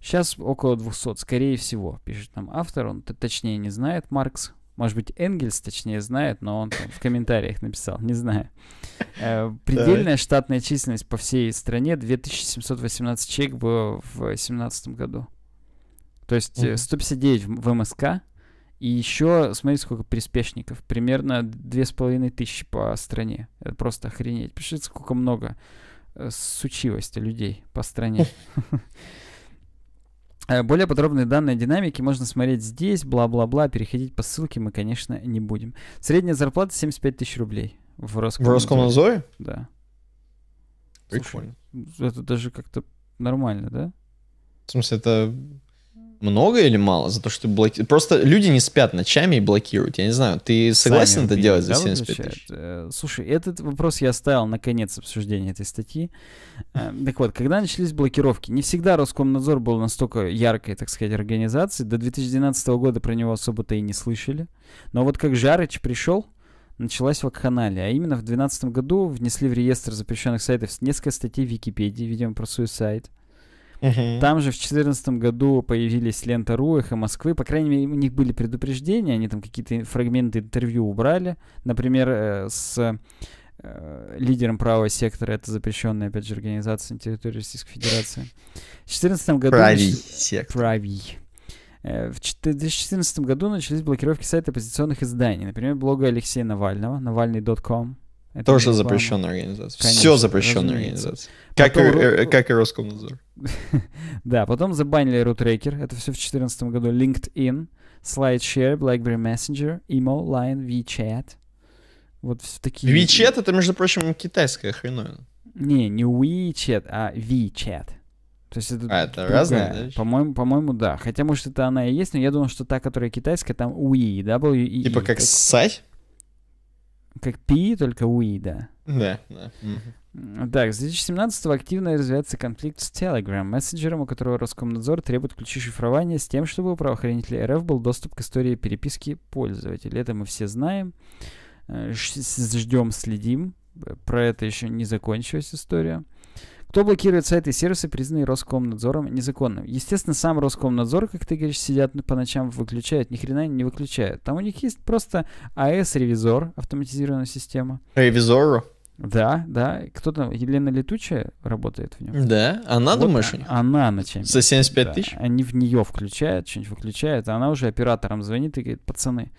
Сейчас около 200, скорее всего, пишет нам автор. Он точнее не знает, Маркс. Может быть, Энгельс точнее знает, но он в комментариях написал, не знаю. Э, предельная штатная численность по всей стране 2718 человек было в 2017 году. То есть 159 э, в МСК, и еще, смотрите, сколько приспешников. Примерно две с половиной тысячи по стране. Это просто охренеть. Пишите, сколько много э, сучивости людей по стране. Э, более подробные данные динамики можно смотреть здесь, бла-бла-бла. Переходить по ссылке мы, конечно, не будем. Средняя зарплата 75 тысяч рублей в Роскомнадзоре. В Роскомнадзоре? Да. Прикольно. Слушай, это даже как-то нормально, да? В смысле, это много или мало за то, что ты блоки... Просто люди не спят ночами и блокируют. Я не знаю, ты согласен Сами это делать да, за 75 тысяч? Э, слушай, этот вопрос я оставил на конец обсуждения этой статьи. Э, так вот, когда начались блокировки, не всегда Роскомнадзор был настолько яркой, так сказать, организацией. До 2012 года про него особо-то и не слышали. Но вот как Жарыч пришел, началась вакханалия. А именно в 2012 году внесли в реестр запрещенных сайтов несколько статей в Википедии, видимо, про суицид там же в 2014 году появились лента РУ, эхо Москвы. По крайней мере, у них были предупреждения, они там какие-то фрагменты интервью убрали. Например, э, с э, лидером правого сектора, это запрещенная, опять же, организация на территории Российской Федерации. В 2014 году... Правий сектор. Правий. Э, в 2014 году начались блокировки сайта оппозиционных изданий, например, блога Алексея Навального, navalny.com, это Тоже запрещенная организация. Конечно, Все запрещенная организация. Как, потом... и, э, как и Роскомнадзор. да, потом забанили RootRaker. Это все в 2014 году. LinkedIn, SlideShare, BlackBerry Messenger, Emo, Line, WeChat. Вот такие... WeChat — это, между прочим, китайская хреновина. Не, не WeChat, а WeChat. То есть это, а, это другая. разные, да? По-моему, по-моему, да. Хотя, может, это она и есть, но я думал, что та, которая китайская, там We, W, и e, Типа как, как... сать? Как пи, только уи, да. Да, да. Так, с 2017 активно развивается конфликт с Telegram, мессенджером, у которого Роскомнадзор требует ключи шифрования с тем, чтобы у правоохранителей РФ был доступ к истории переписки пользователей. Это мы все знаем. Э, ждем, следим. Э, про это еще не закончилась история. Кто блокирует сайты и сервисы, признанные Роскомнадзором незаконным? Естественно, сам Роскомнадзор, как ты говоришь, сидят по ночам, выключают, ни хрена не выключают. Там у них есть просто АС-ревизор, автоматизированная система. Ревизору? Да, да. Кто там? Елена Летучая работает в нем. Да? Она, вот думаешь? Она на чем? За 75 да. тысяч? Они в нее включают, что-нибудь выключают, а она уже операторам звонит и говорит, пацаны,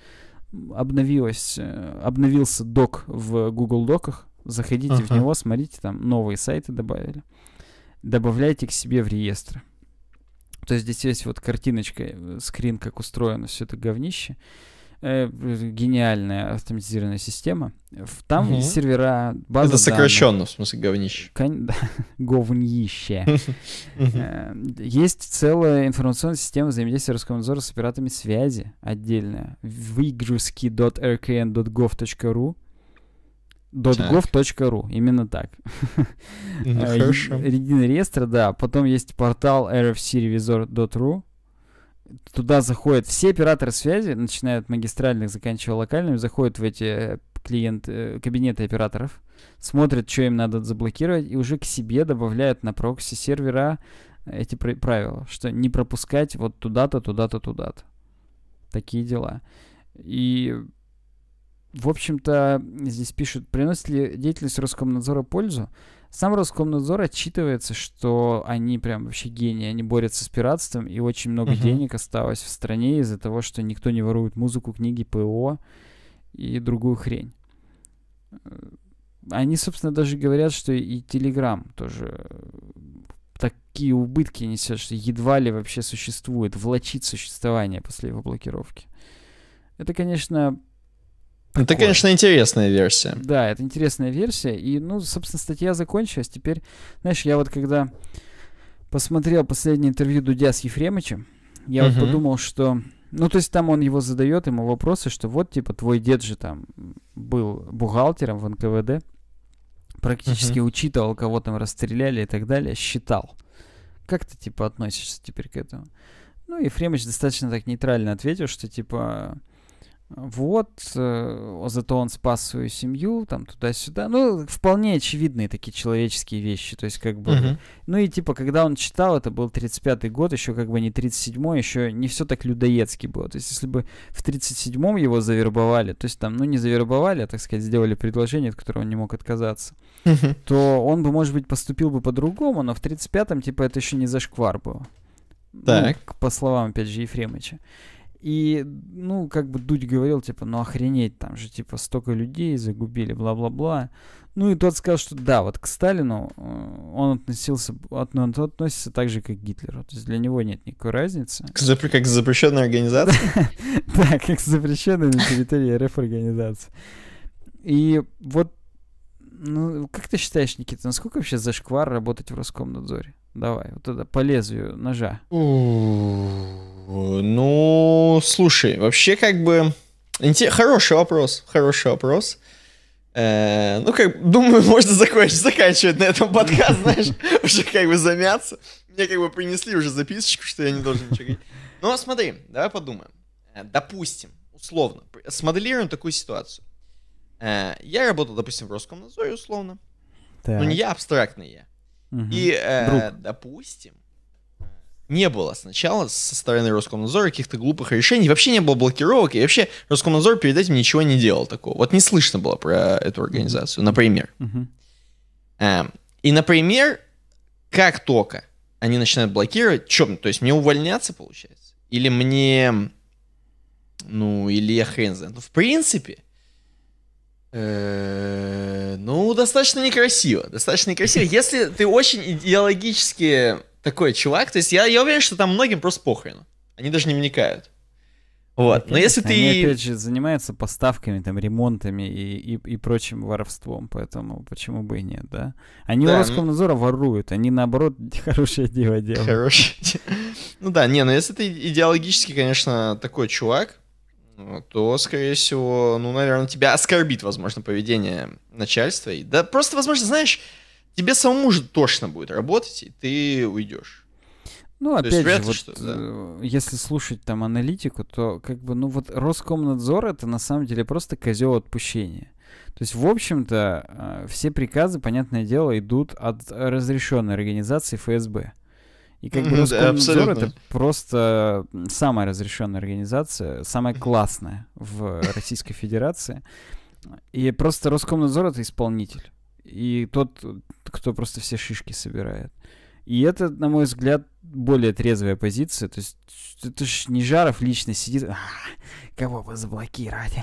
обновилась, э, обновился док в Google Доках, Заходите ага. в него, смотрите, там новые сайты добавили. Добавляйте к себе в реестр. То есть здесь есть вот картиночка, э, скрин, как устроено все это говнище. Э, э, гениальная автоматизированная система. Там угу. сервера, база Это сокращенно, данных, в смысле, говнище. Кон... говнище. Э, есть целая информационная система взаимодействия Роскомнадзора с операторами связи отдельная. Выгрузки.rkn.gov.ru .gov.ru, именно так. Ну, Единый реестр, да. Потом есть портал rfcrevisor.ru. Туда заходят все операторы связи, начиная от магистральных, заканчивая локальными, заходят в эти э, клиент, э, кабинеты операторов, смотрят, что им надо заблокировать, и уже к себе добавляют на прокси сервера эти правила, что не пропускать вот туда-то, туда-то, туда-то. Такие дела. И в общем-то, здесь пишут, приносит ли деятельность Роскомнадзора пользу? Сам Роскомнадзор отчитывается, что они прям вообще гении, они борются с пиратством, и очень много uh-huh. денег осталось в стране из-за того, что никто не ворует музыку, книги, ПО и другую хрень. Э, они, собственно, даже говорят, что и Telegram тоже э, такие убытки несет, что едва ли вообще существует, влачит существование после его блокировки. Это, конечно, Прикольно. Ну, это, конечно, интересная версия. Да, это интересная версия. И, ну, собственно, статья закончилась. Теперь, знаешь, я вот когда посмотрел последнее интервью Дудя с Ефремычем, я угу. вот подумал, что... Ну, то есть там он его задает, ему вопросы, что вот, типа, твой дед же там был бухгалтером в НКВД, практически угу. учитывал, кого там расстреляли и так далее, считал. Как ты, типа, относишься теперь к этому? Ну, Ефремович достаточно так нейтрально ответил, что, типа, вот, э, зато он спас свою семью, там туда-сюда. Ну, вполне очевидные такие человеческие вещи. То есть, как бы. Uh-huh. Ну и типа, когда он читал, это был 35-й год, еще как бы не 37-й, еще не все так людоедски было. То есть, если бы в 37-м его завербовали, то есть там, ну, не завербовали, а так сказать, сделали предложение, от которого он не мог отказаться, uh-huh. то он бы, может быть, поступил бы по-другому, но в 35-м, типа, это еще не зашквар было. Ну, так. Ну, по словам, опять же, Ефремыча. И, ну, как бы Дудь говорил, типа, ну охренеть, там же, типа, столько людей загубили, бла-бла-бла. Ну и тот сказал, что да, вот к Сталину э, он относился, он относится так же, как к Гитлеру. То есть для него нет никакой разницы. К запр- как к запрещенной организации? Да, как запрещенной на территории РФ организации. И вот, ну, как ты считаешь, Никита, насколько вообще зашквар работать в Роскомнадзоре? Давай, вот это по лезвию ножа. Э, ну, слушай, вообще как бы... Хороший вопрос, хороший вопрос. Э, ну, как, думаю, можно закончить, заканчивать на этом подкаст, знаешь, уже как бы замяться. Мне как бы принесли уже записочку, что я не должен ничего говорить. Но смотри, давай подумаем. Э, допустим, условно, смоделируем такую ситуацию. Э, я работал, допустим, в Роскомнадзоре, условно. Ну, так. Но не я, а абстрактный я. Угу. И, э, допустим, не было сначала со стороны Роскомнадзора каких-то глупых решений, вообще не было блокировок, и вообще Роскомнадзор перед этим ничего не делал такого. Вот не слышно было про эту организацию, например. Uh-huh. Эм, и, например, как только они начинают блокировать, чем, то есть мне увольняться получается, или мне, ну, или я хрен знает. Ну, в принципе, э, ну, достаточно некрасиво, достаточно некрасиво. Если ты очень идеологически такой чувак. То есть я, я уверен, что там многим просто похрену. Они даже не вникают. Вот. Но если ты... Они, опять же, занимаются поставками, там, ремонтами и, и, и прочим воровством, поэтому почему бы и нет, да? Они да, у ну Роскомнадзора ну... воруют, они, наоборот, хорошее дело делают. Хорошее Ну да, не, но ну если ты идеологически, конечно, такой чувак, то, скорее всего, ну, наверное, тебя оскорбит, возможно, поведение начальства. И, да просто, возможно, знаешь, тебе самому же точно будет работать, и ты уйдешь. Ну, опять есть, же, вот, что, да. Э, если слушать там аналитику, то как бы, ну вот Роскомнадзор это на самом деле просто козел отпущения. То есть, в общем-то, э, все приказы, понятное дело, идут от разрешенной организации ФСБ. И как бы Роскомнадзор да, это просто самая разрешенная организация, самая классная в Российской Федерации. И просто Роскомнадзор это исполнитель и тот, кто просто все шишки собирает. И это, на мой взгляд, более трезвая позиция. То есть это ж не Жаров лично сидит, а, кого бы заблокировать.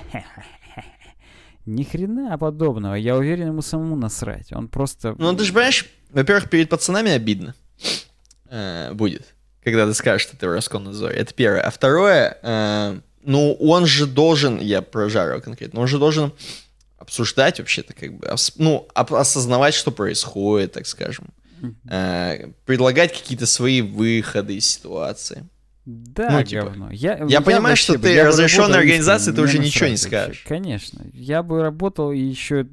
Ни хрена подобного. Я уверен, ему самому насрать. Он просто... Ну, ты же понимаешь, во-первых, перед пацанами обидно э, будет, когда ты скажешь, что ты в Роскомнадзоре. Это первое. А второе, э, ну, он же должен, я про Жарова конкретно, он же должен обсуждать вообще-то как бы, ну, осознавать, что происходит, так скажем. Э, предлагать какие-то свои выходы из ситуации. Да, ну, типа, говно. Я, я, я понимаю, бы, что ты разрешенная организация, ты уже ничего не скажешь. Вообще. Конечно. Я бы работал и еще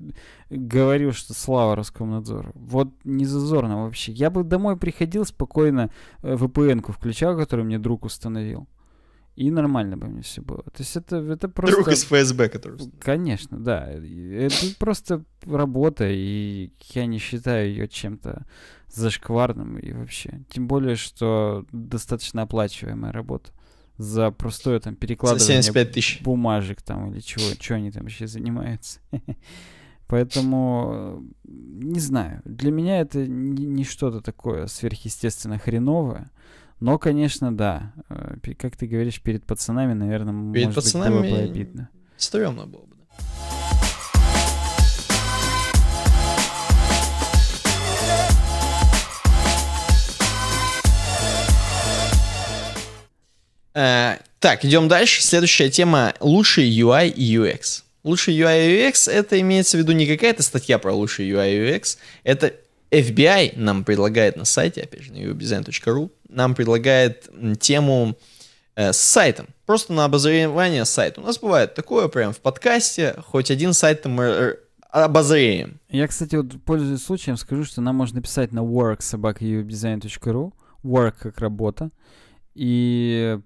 говорил, что слава Роскомнадзору. Вот не зазорно вообще. Я бы домой приходил спокойно, э, VPN-ку включал, которую мне друг установил. И нормально бы мне все было. То есть это, это просто... Друг из ФСБ, который... Конечно, да. Это просто работа, и я не считаю ее чем-то зашкварным и вообще. Тем более, что достаточно оплачиваемая работа за простое там перекладывание за тысяч. бумажек там или чего, чего они там вообще занимаются. Поэтому, не знаю, для меня это не, не что-то такое сверхъестественно хреновое. Но, конечно, да. Э, как ты говоришь, перед пацанами, наверное, перед может пацанами быть, было бы обидно. Стрёмно было бы, да. Э, так, идем дальше. Следующая тема — лучший UI и UX. Лучший UI и UX — это имеется в виду не какая-то статья про лучший UI и UX, это FBI нам предлагает на сайте, опять же, на uwebdesign.ru, нам предлагает тему э, с сайтом. Просто на обозревание сайта. У нас бывает такое прям в подкасте, хоть один сайт мы э, обозреем. Я, кстати, вот пользуясь случаем, скажу, что нам можно писать на worksobakaubdesign.ru эм work как работа, и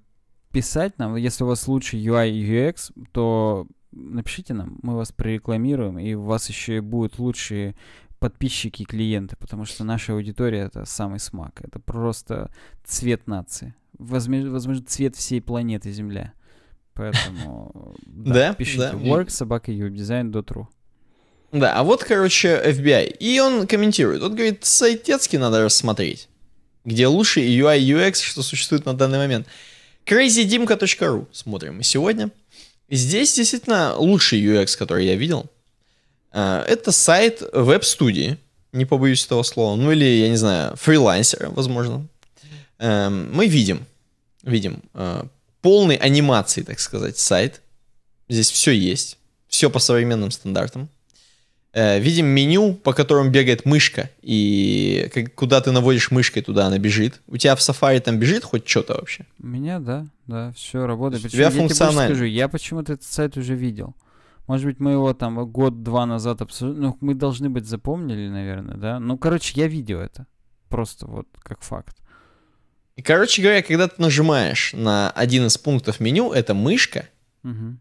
писать нам, если у вас лучший UI и UX, то напишите нам, мы вас прорекламируем, и у вас еще и будут лучшие подписчики и клиенты, потому что наша аудитория — это самый смак, это просто цвет нации, возможно, возможно цвет всей планеты Земля. Поэтому да, да, пишите да. worksobakayoubdesign.ru Да, а вот, короче, FBI. И он комментирует. Он говорит, сайт надо рассмотреть, где лучший UI UX, что существует на данный момент. crazydimka.ru смотрим мы сегодня. Здесь действительно лучший UX, который я видел — Э, это сайт веб-студии, не побоюсь этого слова, ну или, я не знаю, фрилансера, возможно. Эм, мы видим, видим э, полный анимации, так сказать, сайт. Здесь все есть, все по современным стандартам. Э, видим меню, по которому бегает мышка, и куда ты наводишь мышкой, туда она бежит. У тебя в Safari там бежит хоть что-то вообще? У меня, да, да, все работает. У тебя функционально. Я я почему-то этот сайт уже видел. Может быть, мы его там год-два назад обсуждали. Ну, мы должны быть запомнили, наверное, да? Ну, короче, я видел это. Просто вот как факт. И, короче говоря, когда ты нажимаешь на один из пунктов меню, это мышка, угу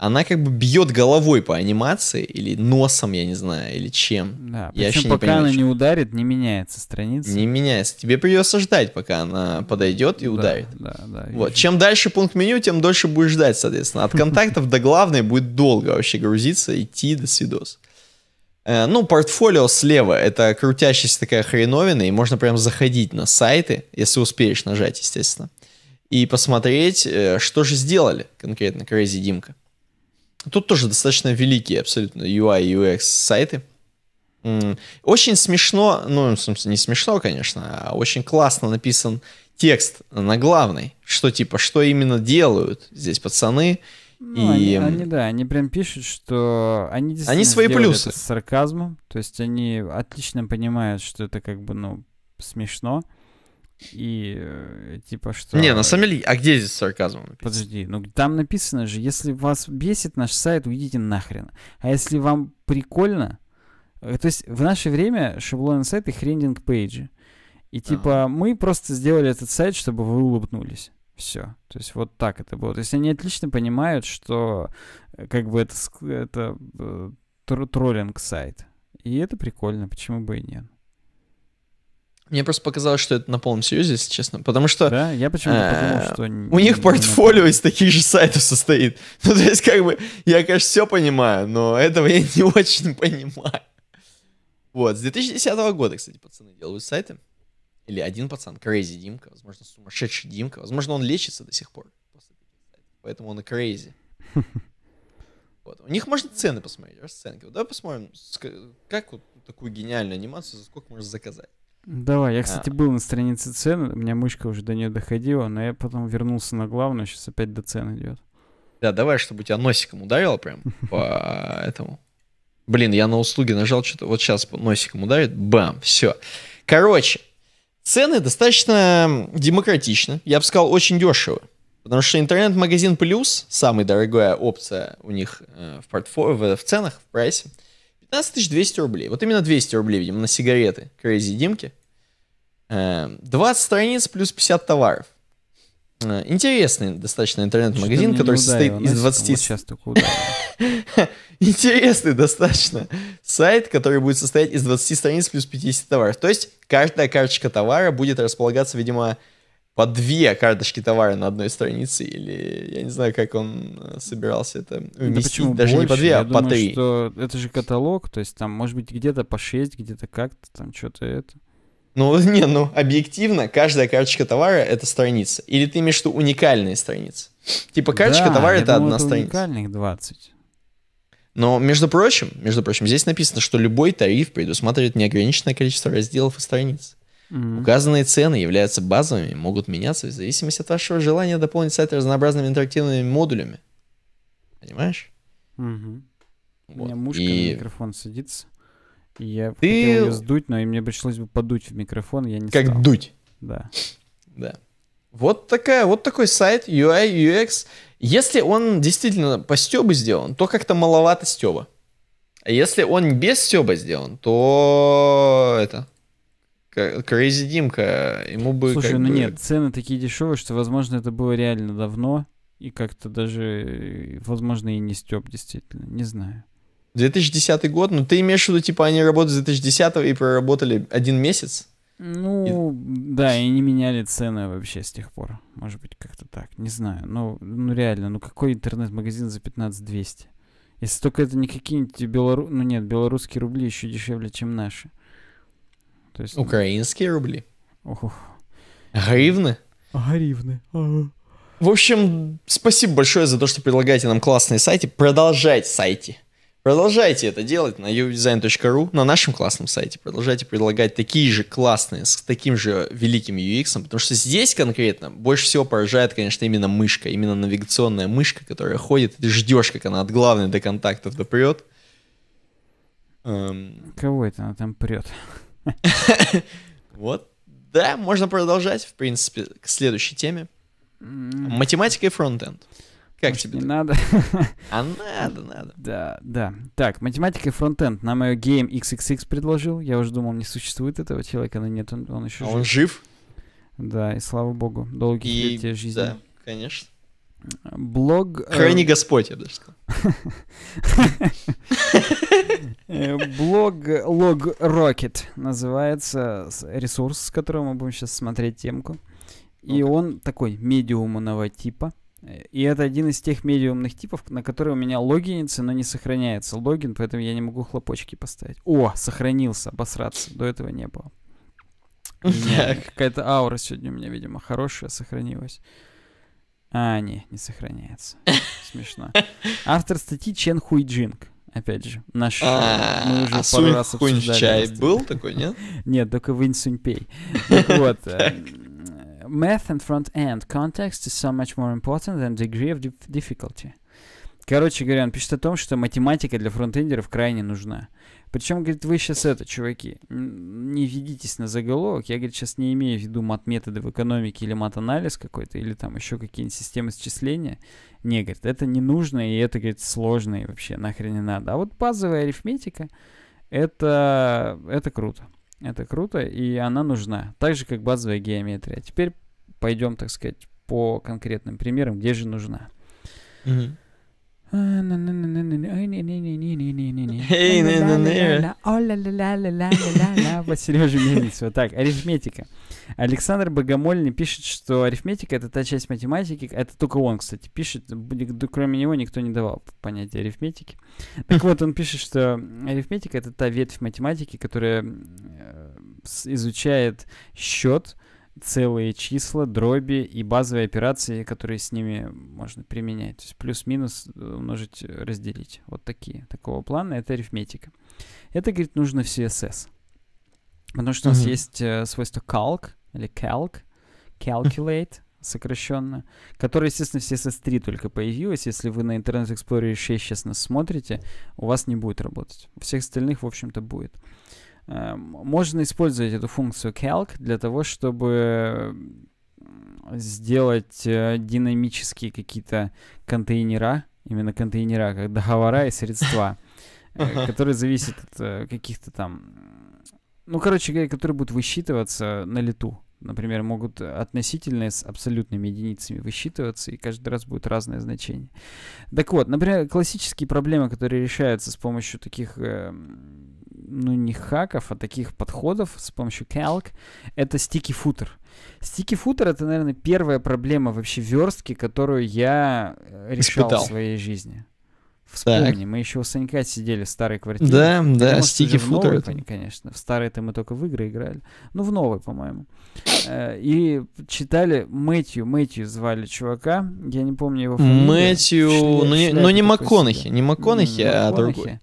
она как бы бьет головой по анимации или носом, я не знаю, или чем. Да, я причем пока не понимаю, она чем. не ударит, не меняется страница. Не меняется. Тебе придется ждать, пока она подойдет и ударит. Да, да. Вот. Чем дальше пункт меню, тем дольше будешь ждать, соответственно. От контактов до главной будет долго вообще грузиться, идти до свидос. Э, ну, портфолио слева — это крутящаяся такая хреновина, и можно прям заходить на сайты, если успеешь нажать, естественно, и посмотреть, э, что же сделали конкретно Crazy Димка. Тут тоже достаточно великие абсолютно UI и UX сайты. Очень смешно, ну, в смысле, не смешно, конечно, а очень классно написан текст на главной, что типа, что именно делают здесь пацаны. Ну, и... они, они, да, они прям пишут, что они действительно они свои плюсы. Это с сарказмом, то есть они отлично понимают, что это как бы, ну, смешно, и э, типа что... Не, на самом деле, а где здесь сарказм? Написано? Подожди, ну там написано же, если вас бесит наш сайт, уйдите нахрен. А если вам прикольно, э, то есть в наше время сайт и хрендинг пейджи. И а. типа ага. мы просто сделали этот сайт, чтобы вы улыбнулись. Все. То есть вот так это было. То есть они отлично понимают, что э, как бы это, это троллинг сайт. И это прикольно, почему бы и нет. Мне просто показалось, что это на полном серьезе, если честно. Потому что... Да, я почему-то э, подумал, что... У них портфолио из таких же сайтов состоит. Ну, то есть, как бы, я, конечно, все понимаю, но этого я не очень понимаю. Вот, с 2010 года, кстати, пацаны делают сайты. Или один пацан, Crazy Димка, возможно, сумасшедший Димка. Возможно, он лечится до сих пор. Поэтому он и Crazy. Вот. У них можно цены посмотреть, расценки. Вот давай посмотрим, как вот такую гениальную анимацию, за сколько можно заказать. Давай, я, а. кстати, был на странице цен, у меня мышка уже до нее доходила, но я потом вернулся на главную, сейчас опять до цен идет. Да, давай, чтобы тебя носиком ударило прям по этому. Блин, я на услуги нажал что-то, вот сейчас носиком ударит, бам, все. Короче, цены достаточно демократичны, я бы сказал, очень дешево. Потому что интернет-магазин плюс, самая дорогая опция у них э, в, портфо- в, в ценах, в прайсе, 15 200 рублей. Вот именно 200 рублей, видимо, на сигареты. Crazy Димки. 20 эм, страниц плюс 50 товаров. Э, интересный достаточно интернет-магазин, который состоит из 20... Интересный достаточно сайт, который будет состоять из 20 страниц плюс 50 товаров. То есть каждая карточка товара будет располагаться, видимо, по две карточки товара на одной странице, или я не знаю, как он э, собирался это уместить, да даже больше? не по две, я а думаю, по три. Что это же каталог, то есть там может быть где-то по шесть, где-то как-то там что-то это. Ну, не, ну, объективно, каждая карточка товара — это страница. Или ты имеешь в виду уникальные страницы? Типа, карточка да, товара — это думаю, одна это страница. уникальных 20. Но, между прочим, между прочим, здесь написано, что любой тариф предусматривает неограниченное количество разделов и страниц. Mm-hmm. Указанные цены являются базовыми и могут меняться в зависимости от вашего желания дополнить сайт разнообразными интерактивными модулями. Понимаешь? Mm-hmm. Вот. У меня мушка и... на микрофон садится. И я Ты... хотел ее сдуть, но и мне пришлось бы подуть в микрофон, я не Как стал. дуть. Да. Да. Вот, такая, вот такой сайт UI, UX. Если он действительно по стебу сделан, то как-то маловато стеба. А если он без стеба сделан, то это Крейзи Димка, ему бы... Слушай, ну бы... нет, цены такие дешевые, что, возможно, это было реально давно, и как-то даже, э, возможно, и не стёб действительно, не знаю. 2010 год, ну ты имеешь в виду, типа, они работают с 2010 и проработали один месяц? Ну, и... да, и не меняли цены вообще с тех пор. Может быть, как-то так, не знаю. Ну, ну реально, ну какой интернет-магазин за 15 200? Если только это не какие-нибудь белору... ну нет, белорусские рубли еще дешевле, чем наши. То есть, Украинские рубли. Ох. Гривны? Гривны. А. В общем, спасибо большое за то, что предлагаете нам классные сайты. Продолжайте сайты. Продолжайте это делать на udesign.ru, на нашем классном сайте. Продолжайте предлагать такие же классные, с таким же великим UX, потому что здесь конкретно больше всего поражает, конечно, именно мышка, именно навигационная мышка, которая ходит, ты ждешь, как она от главной до контактов допрет. Эм... Кого это она там прет? Вот, да, можно продолжать, в принципе, к следующей теме. Математика и фронтенд. Как Может, тебе? Не так? надо. А надо, надо. Да, да. Так, математика и фронтенд. Нам ее Game XXX предложил. Я уже думал, не существует этого человека, но нет, он, он еще а жив. Он жив? Да, и слава богу. Долгие и... летия жизни. Да, конечно. Блог... Э, Храни Господь, я даже сказал. Блог Log Rocket называется ресурс, с которого мы будем сейчас смотреть темку. И он такой медиумного типа. Э, и это один из тех медиумных типов, на которые у меня логинится, но не сохраняется логин, поэтому я не могу хлопочки поставить. О, сохранился, обосраться. До этого не было. Какая-то аура сегодня у меня, видимо, хорошая сохранилась. А, не, не сохраняется. Смешно. Автор статьи Чен Хуй Джинг. Опять же, наш... А, мы уже а пару раз обсуждали. чай был такой, нет? Нет, только Вин Сунь Пей. Так вот, э, math and front-end context is so much more important than degree of difficulty. Короче говоря, он пишет о том, что математика для фронтендеров крайне нужна. Причем, говорит, вы сейчас это, чуваки, не ведитесь на заголовок. Я, говорит, сейчас не имею в виду мат-методы в экономике или мат-анализ какой-то, или там еще какие-нибудь системы счисления. Не, говорит, это не нужно, и это, говорит, сложно, и вообще нахрен не надо. А вот базовая арифметика, это, это круто. Это круто, и она нужна. Так же, как базовая геометрия. А теперь пойдем, так сказать, по конкретным примерам, где же нужна. Mm-hmm. Вот Сережа Мельниц. Вот так, арифметика. Александр Богомольный пишет, что арифметика — это та часть математики, это только он, кстати, пишет, кроме него никто не давал понятия арифметики. Так вот, он пишет, что арифметика — это та ветвь математики, которая э, изучает счет, целые числа, дроби и базовые операции, которые с ними можно применять. То есть плюс-минус э, умножить, э, разделить. Вот такие, такого плана. Это арифметика. Это, говорит, нужно в CSS. Потому что mm-hmm. у нас есть э, свойство calc или calc, calculate сокращенно, которое, естественно, в CSS3 только появилось. Если вы на Internet Explorer 6 сейчас нас смотрите, у вас не будет работать. У всех остальных, в общем-то, будет. Э, можно использовать эту функцию calc для того, чтобы сделать э, динамические какие-то контейнера, именно контейнера, как договора и средства, э, которые зависят от каких-то там... Ну, короче говоря, которые будут высчитываться на лету. Например, могут относительные с абсолютными единицами высчитываться, и каждый раз будет разное значение. Так вот, например, классические проблемы, которые решаются с помощью таких эм, ну, не хаков, а таких подходов с помощью calc, это стики футер. Стики футер это, наверное, первая проблема вообще верстки, которую я э, решал Испытал. в своей жизни. Вспомни, так. мы еще у Санька сидели в старой квартире. Да, да, Потому стики футер. Это... Конечно, в старой-то мы только в игры играли. Ну, в новой, по-моему. Э, и читали Мэтью, Мэтью звали чувака, я не помню его фамилию. Мэтью, ну не, ну, не МакКонахи, не а МакКонахи, а другой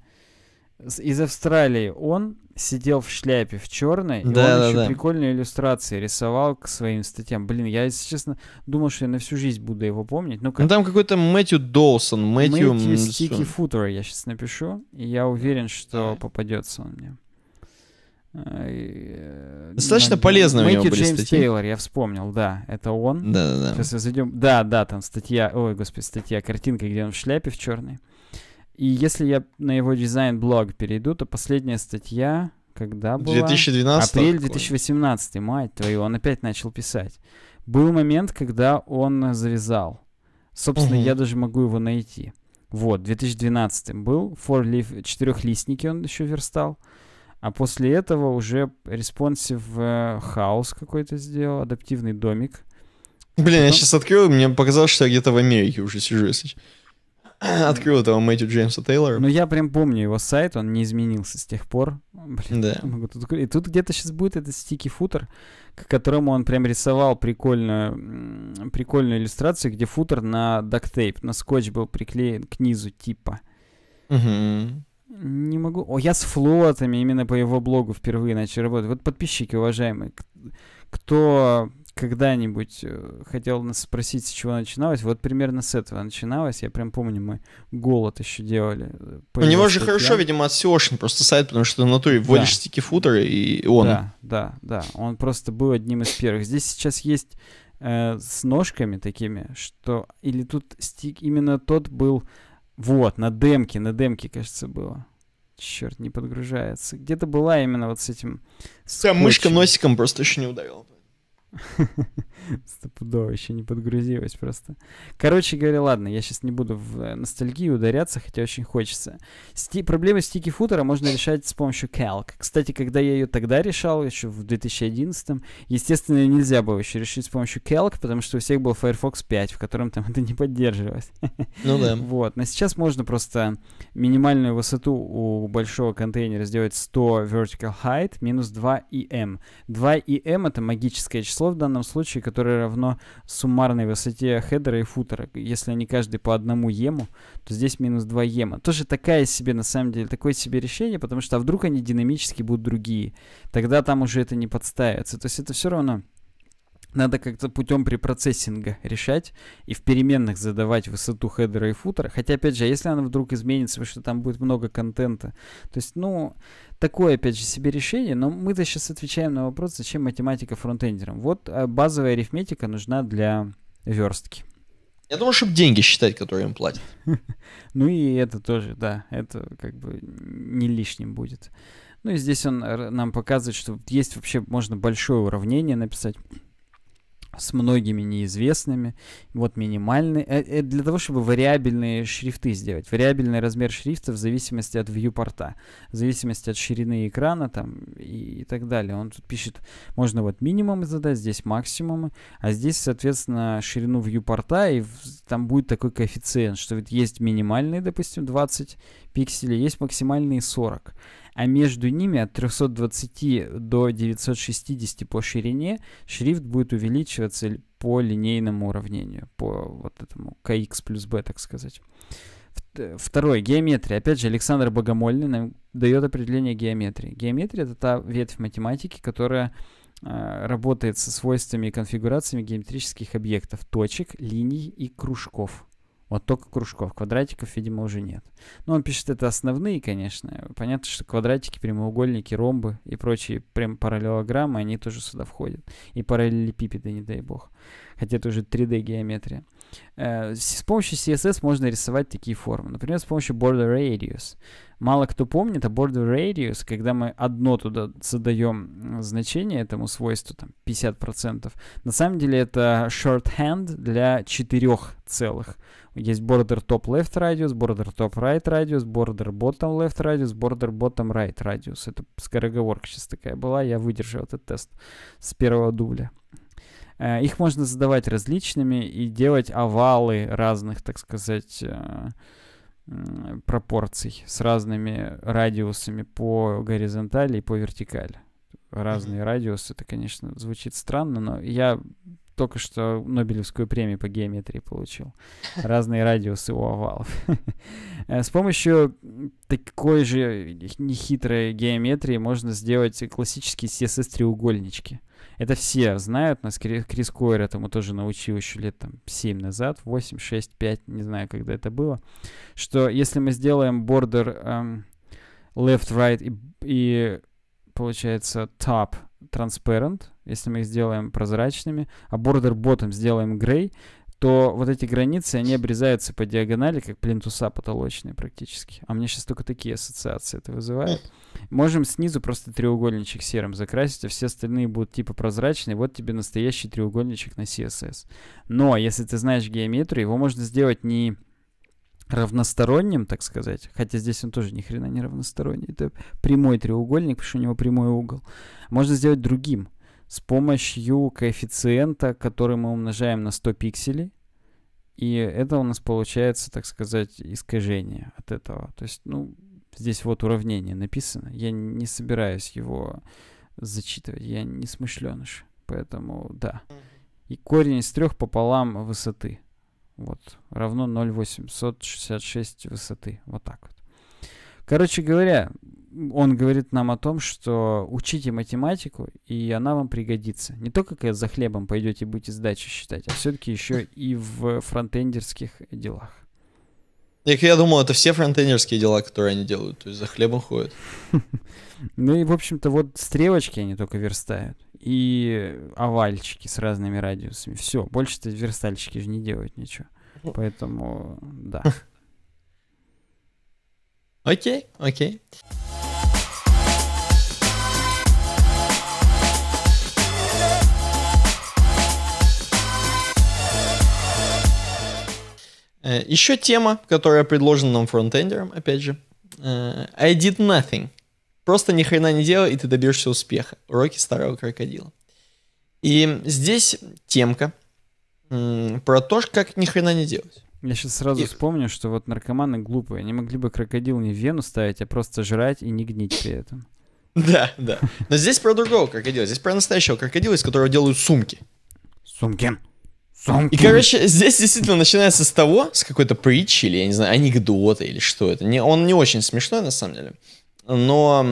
из Австралии. Он сидел в шляпе в черной, да, и он да, еще да. прикольные иллюстрации рисовал к своим статьям. Блин, я, если честно, думал, что я на всю жизнь буду его помнить. Ну, как... ну там какой-то Мэтью Долсон, Мэтью... Мэтью Стики Футер я сейчас напишу, и я уверен, что да. попадется он мне. А, э, Достаточно полезно Мэтью у него Джеймс статьи. Тейлор, я вспомнил, да, это он. Да, да, да. Сейчас зайдем. Да, да, там статья, ой, господи, статья, картинка, где он в шляпе в черной. И если я на его дизайн-блог перейду, то последняя статья, когда была? 2012? Апрель 2018, какой? мать твою, он опять начал писать. Был момент, когда он завязал. Собственно, угу. я даже могу его найти. Вот, 2012 был, Four Leaf четырехлистники он еще верстал. А после этого уже Responsive хаос э, какой-то сделал, адаптивный домик. Блин, Потом... я сейчас открыл, мне показалось, что я где-то в Америке уже сижу, если открыл этого Мэтью Джеймса Тейлора. Ну, я прям помню его сайт, он не изменился с тех пор. Блин, да. Могу тут... И тут где-то сейчас будет этот стики-футер, к которому он прям рисовал прикольную, прикольную иллюстрацию, где футер на дактейп, на скотч был приклеен к низу типа. Угу. Не могу. О, я с флотами именно по его блогу впервые начал работать. Вот подписчики, уважаемые, кто когда-нибудь э, хотел нас спросить, с чего начиналось. Вот примерно с этого начиналось. Я прям помню, мы голод еще делали. У него же хорошо, видимо, от SEOшный просто сайт, потому что на натуре вводишь да. стики-футер, и он... Да, да, да. Он просто был одним из первых. Здесь сейчас есть э, с ножками такими, что... Или тут стик именно тот был... Вот, на демке, на демке, кажется, было. Черт, не подгружается. Где-то была именно вот с этим... С мышка носиком просто еще не ударила. Стопудово еще не подгрузилось просто. Короче говоря, ладно, я сейчас не буду в э, ностальгию ударяться, хотя очень хочется. Сти проблемы стики футера можно решать с помощью calc. Кстати, когда я ее тогда решал, еще в 2011, естественно, нельзя было еще решить с помощью calc, потому что у всех был Firefox 5, в котором там это не поддерживалось. Ну да. Вот, но сейчас можно просто минимальную высоту у большого контейнера сделать 100 vertical height минус 2 EM. 2 EM это магическое число число в данном случае, которое равно суммарной высоте хедера и футера. Если они каждый по одному ему, то здесь минус 2 ема. Тоже такая себе, на самом деле, такое себе решение, потому что а вдруг они динамически будут другие. Тогда там уже это не подставится. То есть это все равно надо как-то путем препроцессинга решать и в переменных задавать высоту хедера и футера. Хотя, опять же, а если она вдруг изменится, потому что там будет много контента. То есть, ну, такое, опять же, себе решение, но мы-то сейчас отвечаем на вопрос, зачем математика фронтендерам. Вот а, базовая арифметика нужна для верстки. Я думаю, чтобы деньги считать, которые им платят. ну и это тоже, да, это как бы не лишним будет. Ну и здесь он нам показывает, что есть вообще можно большое уравнение написать с многими неизвестными. Вот минимальный. Это э, для того, чтобы вариабельные шрифты сделать. Вариабельный размер шрифта в зависимости от вьюпорта, в зависимости от ширины экрана там и, и так далее. Он тут пишет, можно вот минимумы задать, здесь максимумы, а здесь, соответственно, ширину вьюпорта, и в, там будет такой коэффициент, что вот есть минимальные, допустим, 20 пикселей, есть максимальные 40 а между ними от 320 до 960 по ширине шрифт будет увеличиваться по линейному уравнению, по вот этому kx плюс b, так сказать. Второе, геометрия. Опять же, Александр Богомольный нам дает определение геометрии. Геометрия — это та ветвь математики, которая а, работает со свойствами и конфигурациями геометрических объектов, точек, линий и кружков. Вот только кружков. Квадратиков, видимо, уже нет. Но ну, он пишет, это основные, конечно. Понятно, что квадратики, прямоугольники, ромбы и прочие прям параллелограммы, они тоже сюда входят. И параллелепипеды, не дай бог. Хотя это уже 3D-геометрия. Э, с помощью CSS можно рисовать такие формы. Например, с помощью border radius. Мало кто помнит, а border radius, когда мы одно туда задаем значение этому свойству, там 50%, на самом деле это shorthand для четырех целых. Есть border top left radius, border top right radius, border bottom left radius, border bottom right radius. Это скороговорка сейчас такая была, я выдержал этот тест с первого дубля. Э, их можно задавать различными и делать овалы разных, так сказать, э, пропорций с разными радиусами по горизонтали и по вертикали. Разные mm-hmm. радиусы, это, конечно, звучит странно, но я только что Нобелевскую премию по геометрии получил. Разные радиусы у овалов. Э, с помощью такой же нехитрой геометрии можно сделать классические CSS-треугольнички. Это все знают, нас Крис Койер этому тоже научил еще лет там 7 назад, 8, 6, 5, не знаю, когда это было, что если мы сделаем border эм, left, right и, и получается top transparent, если мы их сделаем прозрачными, а border bottom сделаем gray, то вот эти границы, они обрезаются по диагонали, как плинтуса потолочные практически. А мне сейчас только такие ассоциации это вызывает. Можем снизу просто треугольничек серым закрасить, а все остальные будут типа прозрачные. Вот тебе настоящий треугольничек на CSS. Но если ты знаешь геометрию, его можно сделать не равносторонним, так сказать, хотя здесь он тоже ни хрена не равносторонний, это прямой треугольник, потому что у него прямой угол, можно сделать другим с помощью коэффициента, который мы умножаем на 100 пикселей. И это у нас получается, так сказать, искажение от этого. То есть, ну, здесь вот уравнение написано. Я не собираюсь его зачитывать, я не смышленыш. Поэтому да. И корень из трех пополам высоты. Вот, равно 0,866 высоты. Вот так вот. Короче говоря, он говорит нам о том, что учите математику, и она вам пригодится. Не только как за хлебом пойдете и будете сдачи считать, а все-таки еще и в фронтендерских делах. Так я думал, это все фронтендерские дела, которые они делают, то есть за хлебом ходят. Ну и, в общем-то, вот стрелочки они только верстают. И овальчики с разными радиусами. Все, больше-то верстальщики же не делают ничего. Поэтому, да. Окей, окей. Э, Еще тема, которая предложена нам фронтендером, опять же. Э, I did nothing. Просто ни хрена не делал и ты добьешься успеха. Уроки старого крокодила. И здесь темка про то, как ни хрена не делать. Я сейчас сразу и... вспомню, что вот наркоманы глупые. Они могли бы крокодил не в вену ставить, а просто жрать и не гнить при этом. Да, да. Но здесь про другого крокодила. Здесь про настоящего крокодила, из которого делают сумки. Сумки. И, короче, здесь действительно начинается с того, с какой-то притчи или, я не знаю, анекдота или что это. Не, он не очень смешной, на самом деле. Но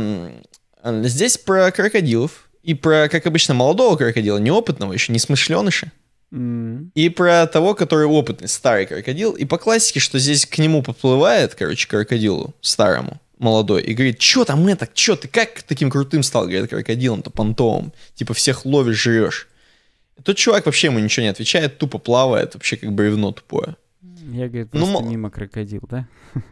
э, здесь про крокодилов и про, как обычно, молодого крокодила, неопытного, еще не смышленыша. Mm. И про того, который опытный, старый крокодил. И по классике, что здесь к нему поплывает, короче, крокодилу старому, молодой, и говорит, что там это, что ты как таким крутым стал, говорит, крокодилом-то, понтовым? Типа всех ловишь, жрешь. Тот чувак вообще ему ничего не отвечает, тупо плавает, вообще как бревно тупое. Я, говорит, ну, просто ну, мимо крокодил, да?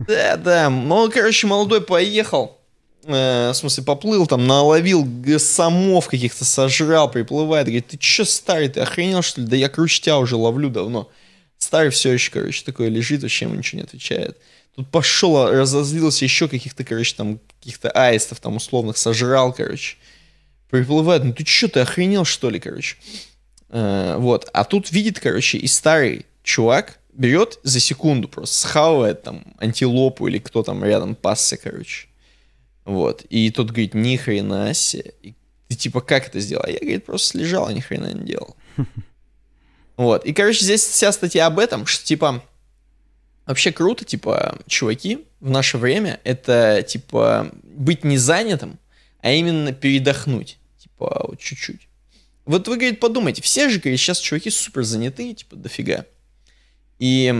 Да, да. Ну, короче, молодой поехал, э, в смысле, поплыл там, наловил самов каких-то, сожрал, приплывает. Говорит, ты чё, старый, ты охренел, что ли? Да я круче тебя уже ловлю давно. Старый все еще, короче, такой лежит, вообще ему ничего не отвечает. Тут пошел, а, разозлился еще каких-то, короче, там, каких-то аистов там условных, сожрал, короче. Приплывает, ну ты чё, ты охренел, что ли, короче? Э, вот. А тут видит, короче, и старый чувак берет за секунду просто схавает там антилопу или кто там рядом пасся, короче. Вот. И тот говорит, ни хрена себе. И ты типа, как это сделал? А я, говорит, просто слежал, ни хрена не делал. Вот. И, короче, здесь вся статья об этом, что, типа, вообще круто, типа, чуваки в наше время, это, типа, быть не занятым, а именно передохнуть. Типа, вот чуть-чуть. Вот вы, говорит, подумайте, все же, говорит, сейчас чуваки супер заняты, типа, дофига. И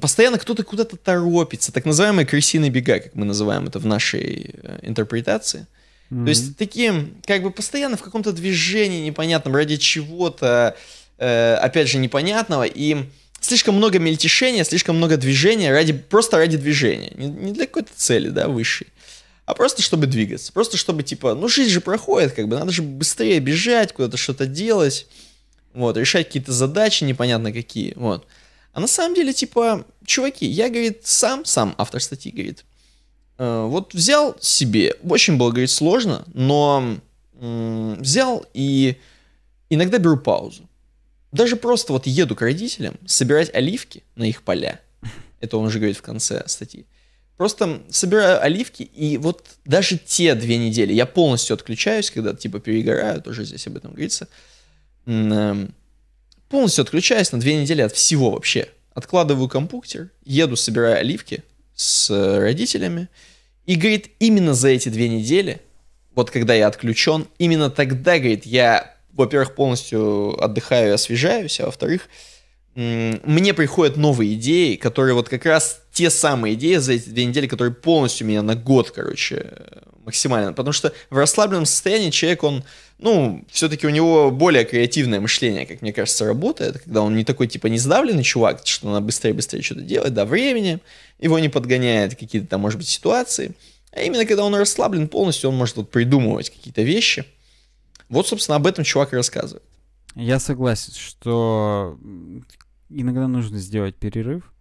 постоянно кто-то куда-то торопится, так называемые крысиные бега, как мы называем это в нашей э, интерпретации. Mm-hmm. То есть такие, как бы постоянно в каком-то движении непонятном, ради чего-то, э, опять же, непонятного, и слишком много мельтешения, слишком много движения, ради, просто ради движения, не, не для какой-то цели, да, высшей а просто чтобы двигаться. Просто чтобы, типа, ну жизнь же проходит, как бы, надо же быстрее бежать, куда-то что-то делать, вот, решать какие-то задачи непонятно какие, вот. А на самом деле, типа, чуваки, я, говорит, сам, сам автор статьи, говорит, э, вот взял себе, очень было, говорит, сложно, но э, взял и иногда беру паузу. Даже просто вот еду к родителям собирать оливки на их поля. Это он же говорит в конце статьи. Просто собираю оливки, и вот даже те две недели я полностью отключаюсь, когда типа перегораю, тоже здесь об этом говорится. Эм, полностью отключаюсь на две недели от всего вообще. Откладываю компьютер, еду, собираю оливки с э, родителями. И, говорит, именно за эти две недели, вот когда я отключен, именно тогда, говорит, я, во-первых, полностью отдыхаю и освежаюсь, а во-вторых, мне приходят новые идеи, которые вот как раз те самые идеи за эти две недели, которые полностью меня на год, короче, максимально. Потому что в расслабленном состоянии человек, он, ну, все-таки у него более креативное мышление, как мне кажется, работает, когда он не такой, типа, не сдавленный чувак, что надо быстрее-быстрее что-то делать, да, времени, его не подгоняет какие-то там, может быть, ситуации. А именно когда он расслаблен полностью, он может вот придумывать какие-то вещи. Вот, собственно, об этом чувак и рассказывает. Я согласен, что иногда нужно сделать перерыв.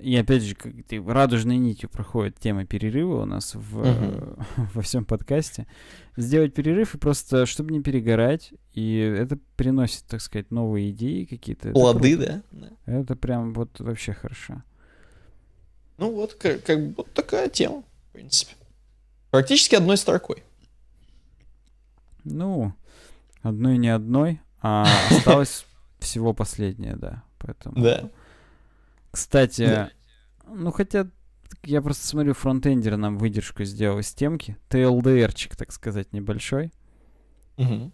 И опять же, как ты радужной нитью проходит тема перерыва у нас в, uh во всем подкасте. Сделать перерыв и просто, чтобы не перегорать, и это приносит, так сказать, новые идеи какие-то. Плоды, да? Это прям вот вообще хорошо. Ну вот, как, как вот такая тема, в принципе. Практически одной строкой. Ну, одной не одной, а осталось всего последнее, да. Поэтому... Да. Кстати, да. ну хотя я просто смотрю, фронтендер нам выдержку сделал из темки. tldr так сказать, небольшой. Угу.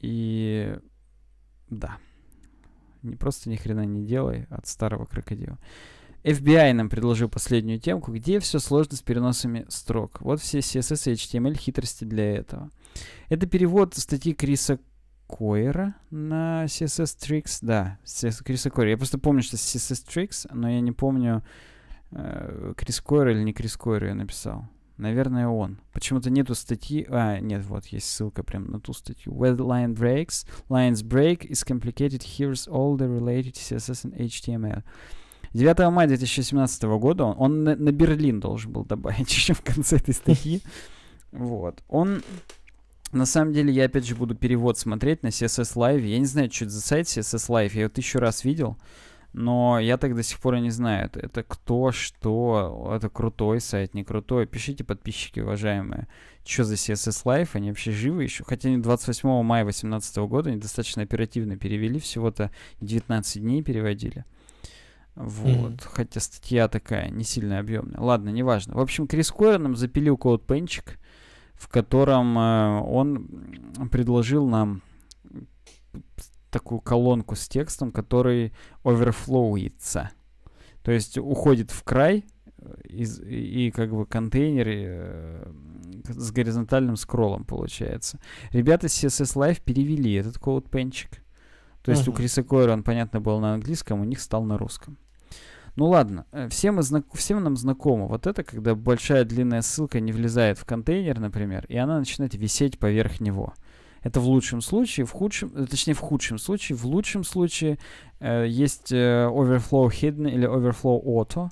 И да. Не просто ни хрена не делай от старого крокодила. FBI нам предложил последнюю темку, где все сложно с переносами строк. Вот все CSS и HTML эм хитрости для этого. Это перевод статьи Криса Койра на CSS Tricks. Да, Криса Койра. Я просто помню, что CSS Tricks, но я не помню, э, Крис Койра или не Крис Койра я написал. Наверное, он. Почему-то нету статьи... А, нет, вот, есть ссылка прям на ту статью. Where line breaks, lines break is complicated, here's all the related CSS and HTML. 9 эм мая 2017 года он, он на, на Берлин должен был добавить еще в конце этой статьи. Вот. Он на самом деле, я опять же буду перевод смотреть на CSS Live. Я не знаю, что это за сайт CSS Live. Я его тысячу раз видел, но я так до сих пор и не знаю. Это, это кто, что, это крутой сайт, не крутой. Пишите, подписчики, уважаемые, что за CSS Live, они вообще живы еще. Хотя они 28 мая 2018 года, они достаточно оперативно перевели, всего-то 19 дней переводили. Вот. Mm-hmm. Хотя статья такая, не сильно объемная. Ладно, неважно. В общем, Крис Койер нам запилил код-пенчик в котором э, он предложил нам такую колонку с текстом, который оверфлоуится. То есть уходит в край, э, из, и как бы контейнер э, с горизонтальным скроллом получается. Ребята с CSS Live перевели этот коудпенчик. То uh -huh. есть у Криса Койра он, понятно, был на английском, у них стал на русском. Ну ладно, э, всем, всем нам знакомо вот это, когда большая длинная ссылка не влезает в контейнер, например, и она начинает висеть поверх него. Это в лучшем случае, в худшем, э, точнее в худшем случае, в лучшем случае э, есть э, Overflow Hidden или Overflow Auto,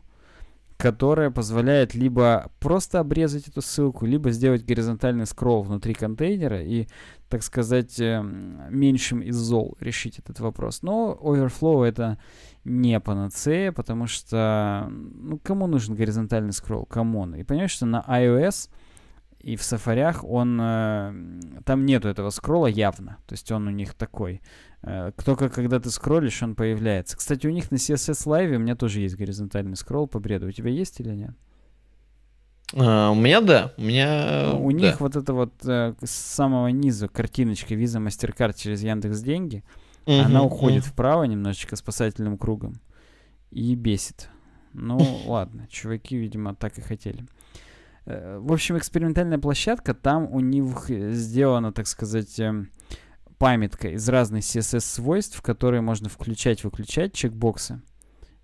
которая позволяет либо просто обрезать эту ссылку, либо сделать горизонтальный скролл внутри контейнера и, так сказать, э, меньшим из зол решить этот вопрос. Но Overflow это не панацея, потому что, ну, кому нужен горизонтальный скролл? кому? И понимаешь, что на iOS и в сафарях он... Э, там нету этого скролла явно. То есть он у них такой. Кто э, как когда ты скроллишь, он появляется. Кстати, у них на CSS Live у меня тоже есть горизонтальный скролл по бреду. У тебя есть или нет? А, у меня да, у меня. Ну, у да. них вот это вот э, с самого низа картиночка Visa MasterCard через Яндекс деньги. Uh mm Она уходит mm вправо немножечко спасательным кругом и бесит. Ну ладно, чуваки, видимо, так и хотели. Э, в общем, экспериментальная площадка, там у них э, сделана, так сказать, э, памятка из разных CSS-свойств, которые можно включать-выключать, чекбоксы.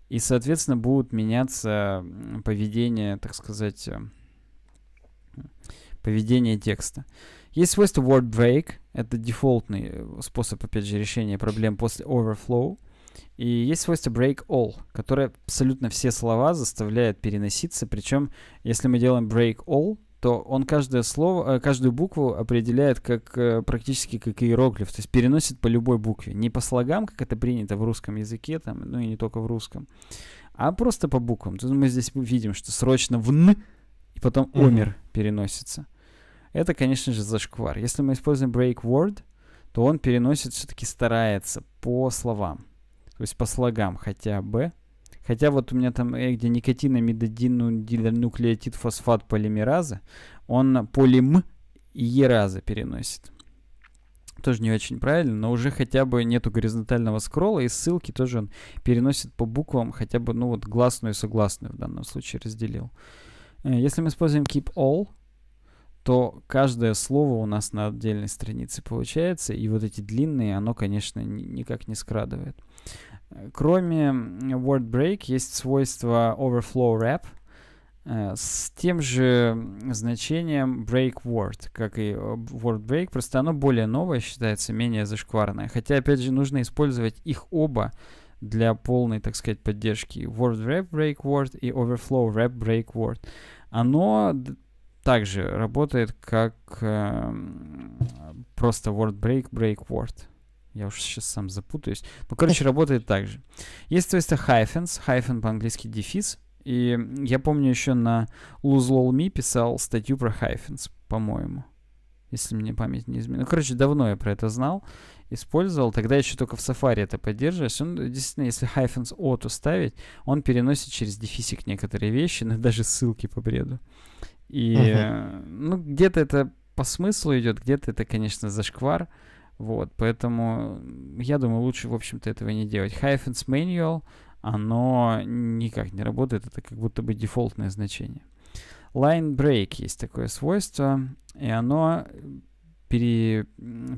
И, соответственно, будут меняться поведение, так сказать, поведение текста. Есть свойство word break, это дефолтный э, способ, опять же, решения проблем после overflow. И есть свойство break all, которое абсолютно все слова заставляет переноситься. Причем, если мы делаем break all, то он каждое слово, э, каждую букву определяет как э, практически как иероглиф, то есть переносит по любой букве, не по слогам, как это принято в русском языке, там, ну и не только в русском, а просто по буквам. То есть мы здесь видим, что срочно в н и потом умер переносится. Это, конечно же, зашквар. Если мы используем break word, то он переносит, все-таки старается по словам. То есть по слогам хотя бы. Хотя вот у меня там, э, где никотинамидодинудилонуклеотид ну, фосфат полимераза, он полим и ераза переносит. Тоже не очень правильно, но уже хотя бы нету горизонтального скролла, и ссылки тоже он переносит по буквам, хотя бы, ну вот, гласную и согласную в данном случае разделил. Э, если мы используем keep all, то каждое слово у нас на отдельной странице получается, и вот эти длинные оно, конечно, никак не скрадывает. Э, кроме word-break есть свойство Overflow Wrap э, с тем же значением break word, как и э, word break, просто оно более новое считается, менее зашкварное. Хотя, опять же, нужно использовать их оба для полной, так сказать, поддержки. Word wrap break word и overflow wrap break word. Оно также работает как э, просто word break, break word. Я уж сейчас сам запутаюсь. Ну, короче, работает так же. Есть, то есть, hyphens. Hyphen по-английски дефис. И я помню еще на LoseLolMe писал статью про hyphens, по-моему. Если мне память не изменила. Ну, короче, давно я про это знал, использовал. Тогда еще только в Safari это поддерживалось. Он, э, действительно, если hyphens от уставить он переносит через дефисик некоторые вещи, но даже ссылки по бреду. И угу. Э, ну, где-то это по смыслу идет, где-то это, конечно, зашквар. Вот, поэтому я думаю, лучше, в общем-то, этого не делать. Hyphens manual, оно никак не работает, это как будто бы дефолтное значение. Line break есть такое свойство, и оно пере,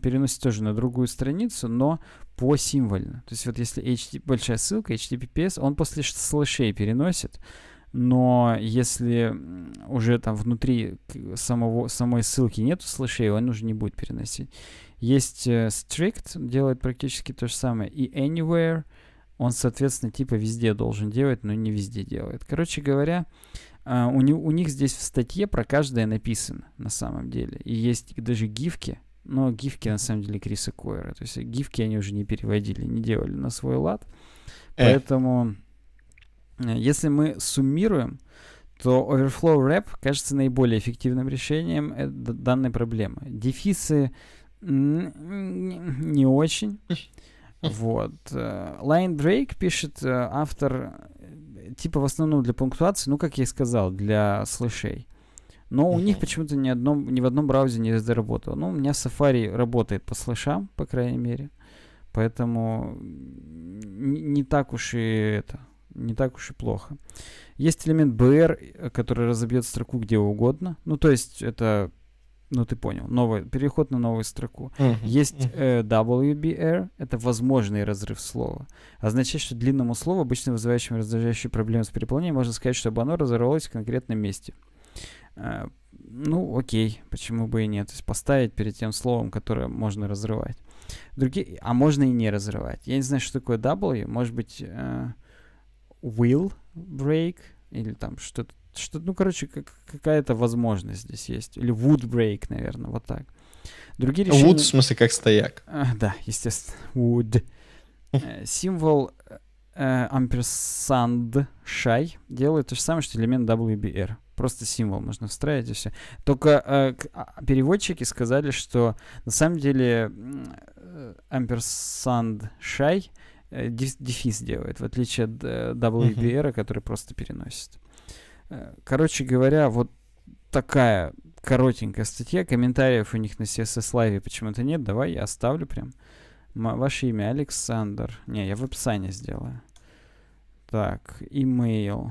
переносит тоже на другую страницу, но по символьно. То есть вот если ht большая ссылка, HTTPS, он после слэшей переносит, но если уже там внутри самого, самой ссылки нету слэшей, он уже не будет переносить. Есть э, strict, делает практически то же самое, и anywhere, он, соответственно, типа везде должен делать, но не везде делает. Короче говоря, а, у, не, у них здесь в статье про каждое написано на самом деле. И есть даже гифки, но гифки на самом деле Криса Койера. То есть гифки они уже не переводили, не делали на свой лад. Э. Поэтому... Э, если мы суммируем, то Overflow Wrap кажется наиболее эффективным решением э, данной проблемы. Дефисы не очень. Вот. Line э, Break пишет автор, типа в основном для пунктуации, ну, как я и сказал, для слышей. Но у них почему-то ни, одном, ни в одном браузере не заработало. Ну, у меня Safari работает по слышам, по крайней мере. Поэтому не так уж и это не так уж и плохо. Есть элемент BR, который разобьет строку где угодно. Ну, то есть это, ну ты понял, новый, переход на новую строку. Mm-hmm. Есть э, WBR, это возможный разрыв слова. Означает, что длинному слову, обычно вызывающему раздражающие проблемы с переполнением, можно сказать, чтобы оно разорвалось в конкретном месте. Э, ну, окей, почему бы и нет. То есть поставить перед тем словом, которое можно разрывать. Другие, а можно и не разрывать. Я не знаю, что такое W, может быть... Э, will break, или там что-то, что ну, короче, как, какая-то возможность здесь есть. Или would break, наверное, вот так. Другие решения... Would в смысле как стояк. А, да, естественно, would. Э, символ ampersand э, шай делает то же самое, что элемент WBR. Просто символ можно встраивать и все. Только э, а, переводчики сказали, что на самом деле ampersand шай Э, дефис делает, в отличие от э, WBR, который просто переносит. Э, короче говоря, вот такая коротенькая статья. Комментариев у них на CSS Live почему-то нет. Давай я оставлю прям. М- ваше имя Александр. Не, я в описании сделаю. Так, email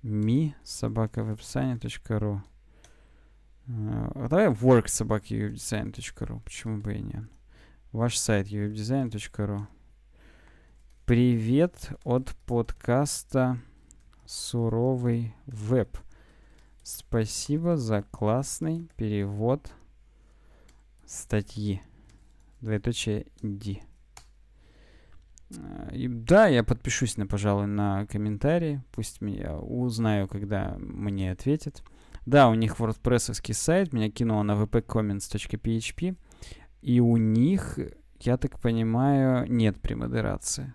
ми собака в описании.ру а, Давай work собака Почему бы и нет? Ваш сайт uwebdesign.ru Привет от подкаста «Суровый веб». Спасибо за классный перевод статьи. Двоеточие D. Э, и да, я подпишусь, на, пожалуй, на комментарии. Пусть меня узнаю, когда мне ответят. Да, у них wordpress сайт. Меня кинуло на wp-comments.php. И у них, я так понимаю, нет премодерации.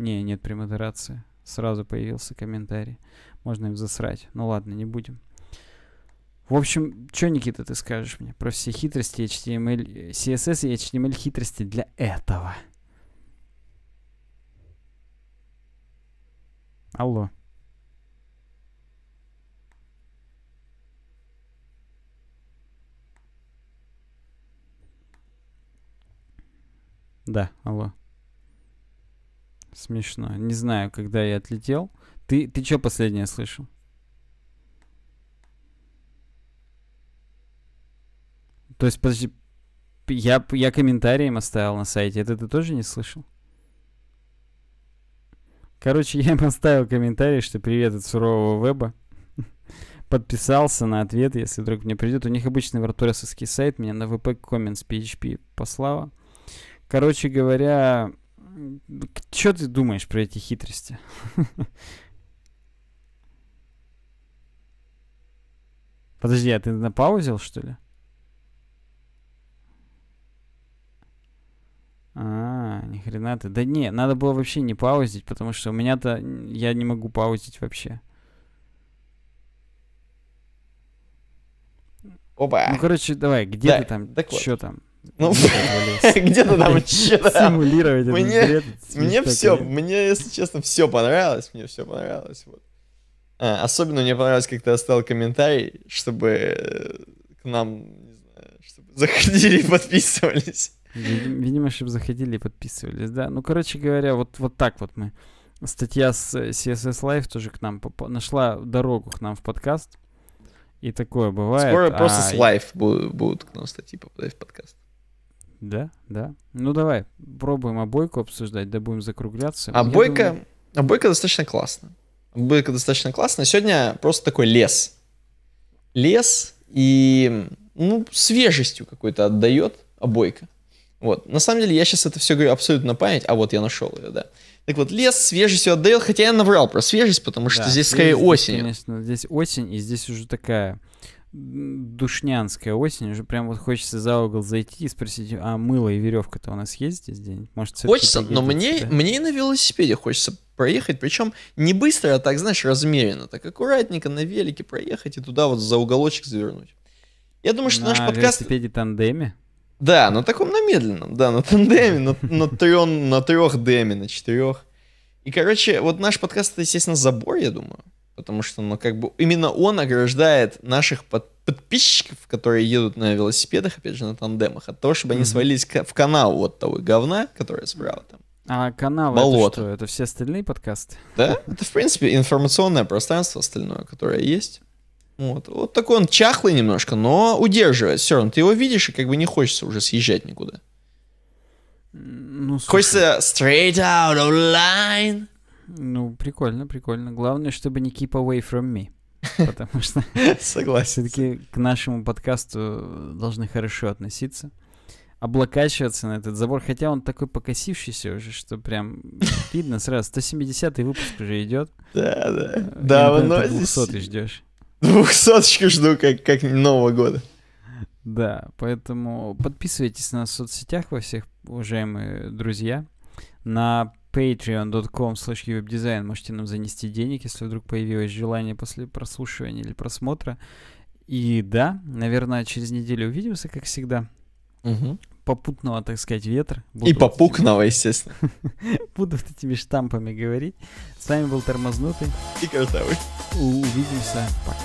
Не, нет премодерации. Сразу появился комментарий. Можно им засрать. Ну ладно, не будем. В общем, что, Никита, ты скажешь мне про все хитрости HTML, CSS и HTML хитрости для этого? Алло. Да, алло. Смешно. Не знаю, когда я отлетел. Ты, ты что последнее слышал? То есть, подожди, я, я комментарием оставил на сайте. Это ты тоже не слышал? Короче, я им оставил комментарий, что привет от сурового веба. Подписался на ответ, если вдруг мне придет. У них обычный WordPress сайт, меня на vp comments.php послала. Короче говоря, что ты думаешь про эти хитрости? Подожди, а ты на паузил что ли? А, ни хрена ты. Да не, надо было вообще не паузить, потому что у меня-то я не могу паузить вообще. Опа. Ну, короче, давай, где да, ты там? Так что вот. там? Ну, где-то там че-то. Симулировать Мне, мне все, мне, если честно, все понравилось, мне все понравилось. Вот. А, особенно мне понравилось, как ты оставил комментарий, чтобы э, к нам, не знаю, чтобы заходили и подписывались. Видимо, чтобы заходили и подписывались, да. Ну, короче говоря, вот, вот так вот мы. Статья с э, CSS Life тоже к нам поп... нашла дорогу к нам в подкаст. И такое бывает. Скоро а... просто с Life будут, будут к нам статьи попадать в подкаст. Да, да. Ну давай, пробуем обойку обсуждать, да будем закругляться. Обойка, думаю... обойка достаточно классно. Обойка достаточно классно. Сегодня просто такой лес. Лес и, ну, свежестью какой-то отдает обойка. Вот. На самом деле, я сейчас это все говорю абсолютно на память, а вот я нашел ее, да. Так вот, лес свежестью отдает, хотя я наврал про свежесть, потому что да, здесь скорее здесь, осень. Конечно, здесь осень, и здесь уже такая душнянская осень, уже прям вот хочется за угол зайти и спросить, а мыло и веревка-то у нас есть здесь день? Может, хочется, но мне, да? мне на велосипеде хочется проехать, причем не быстро, а так, знаешь, размеренно, так аккуратненько на велике проехать и туда вот за уголочек завернуть. Я думаю, что на наш подкаст... На велосипеде тандеме? Да, на таком на медленном, да, на тандеме, на, на, на трех деме, на четырех. И, короче, вот наш подкаст, это, естественно, забор, я думаю. Потому что, ну, как бы именно он ограждает наших под подписчиков, которые едут на велосипедах, опять же, на тандемах, от того, чтобы mm-hmm. они свалились в канал вот того говна, который справа там. А канал Болото. это что? Это все остальные подкасты? Да, это, в принципе, информационное пространство остальное, которое есть. Вот. вот такой он чахлый немножко, но удерживает. Все равно ты его видишь, и как бы не хочется уже съезжать никуда. Ну, слушай. Хочется straight out of line. Ну, прикольно, прикольно. Главное, чтобы не keep away from me. Потому что Согласен. все-таки к нашему подкасту э, должны хорошо относиться. Облокачиваться на этот забор, хотя он такой покосившийся уже, что прям видно сразу. 170-й выпуск уже идет. Да, да. Э, да, но 200 ждешь. 200 жду, как, как Нового года. Да, поэтому подписывайтесь на нас в соцсетях во всех, уважаемые друзья. На patreon.com slash webdesign. Можете нам занести денег, если вдруг появилось желание после прослушивания или просмотра. И да, наверное, через неделю увидимся, как всегда. Угу. Попутного, так сказать, ветра. И вот попукного, этими... естественно. Буду вот этими штампами говорить. С вами был Тормознутый. И Картавый. Увидимся. Пока.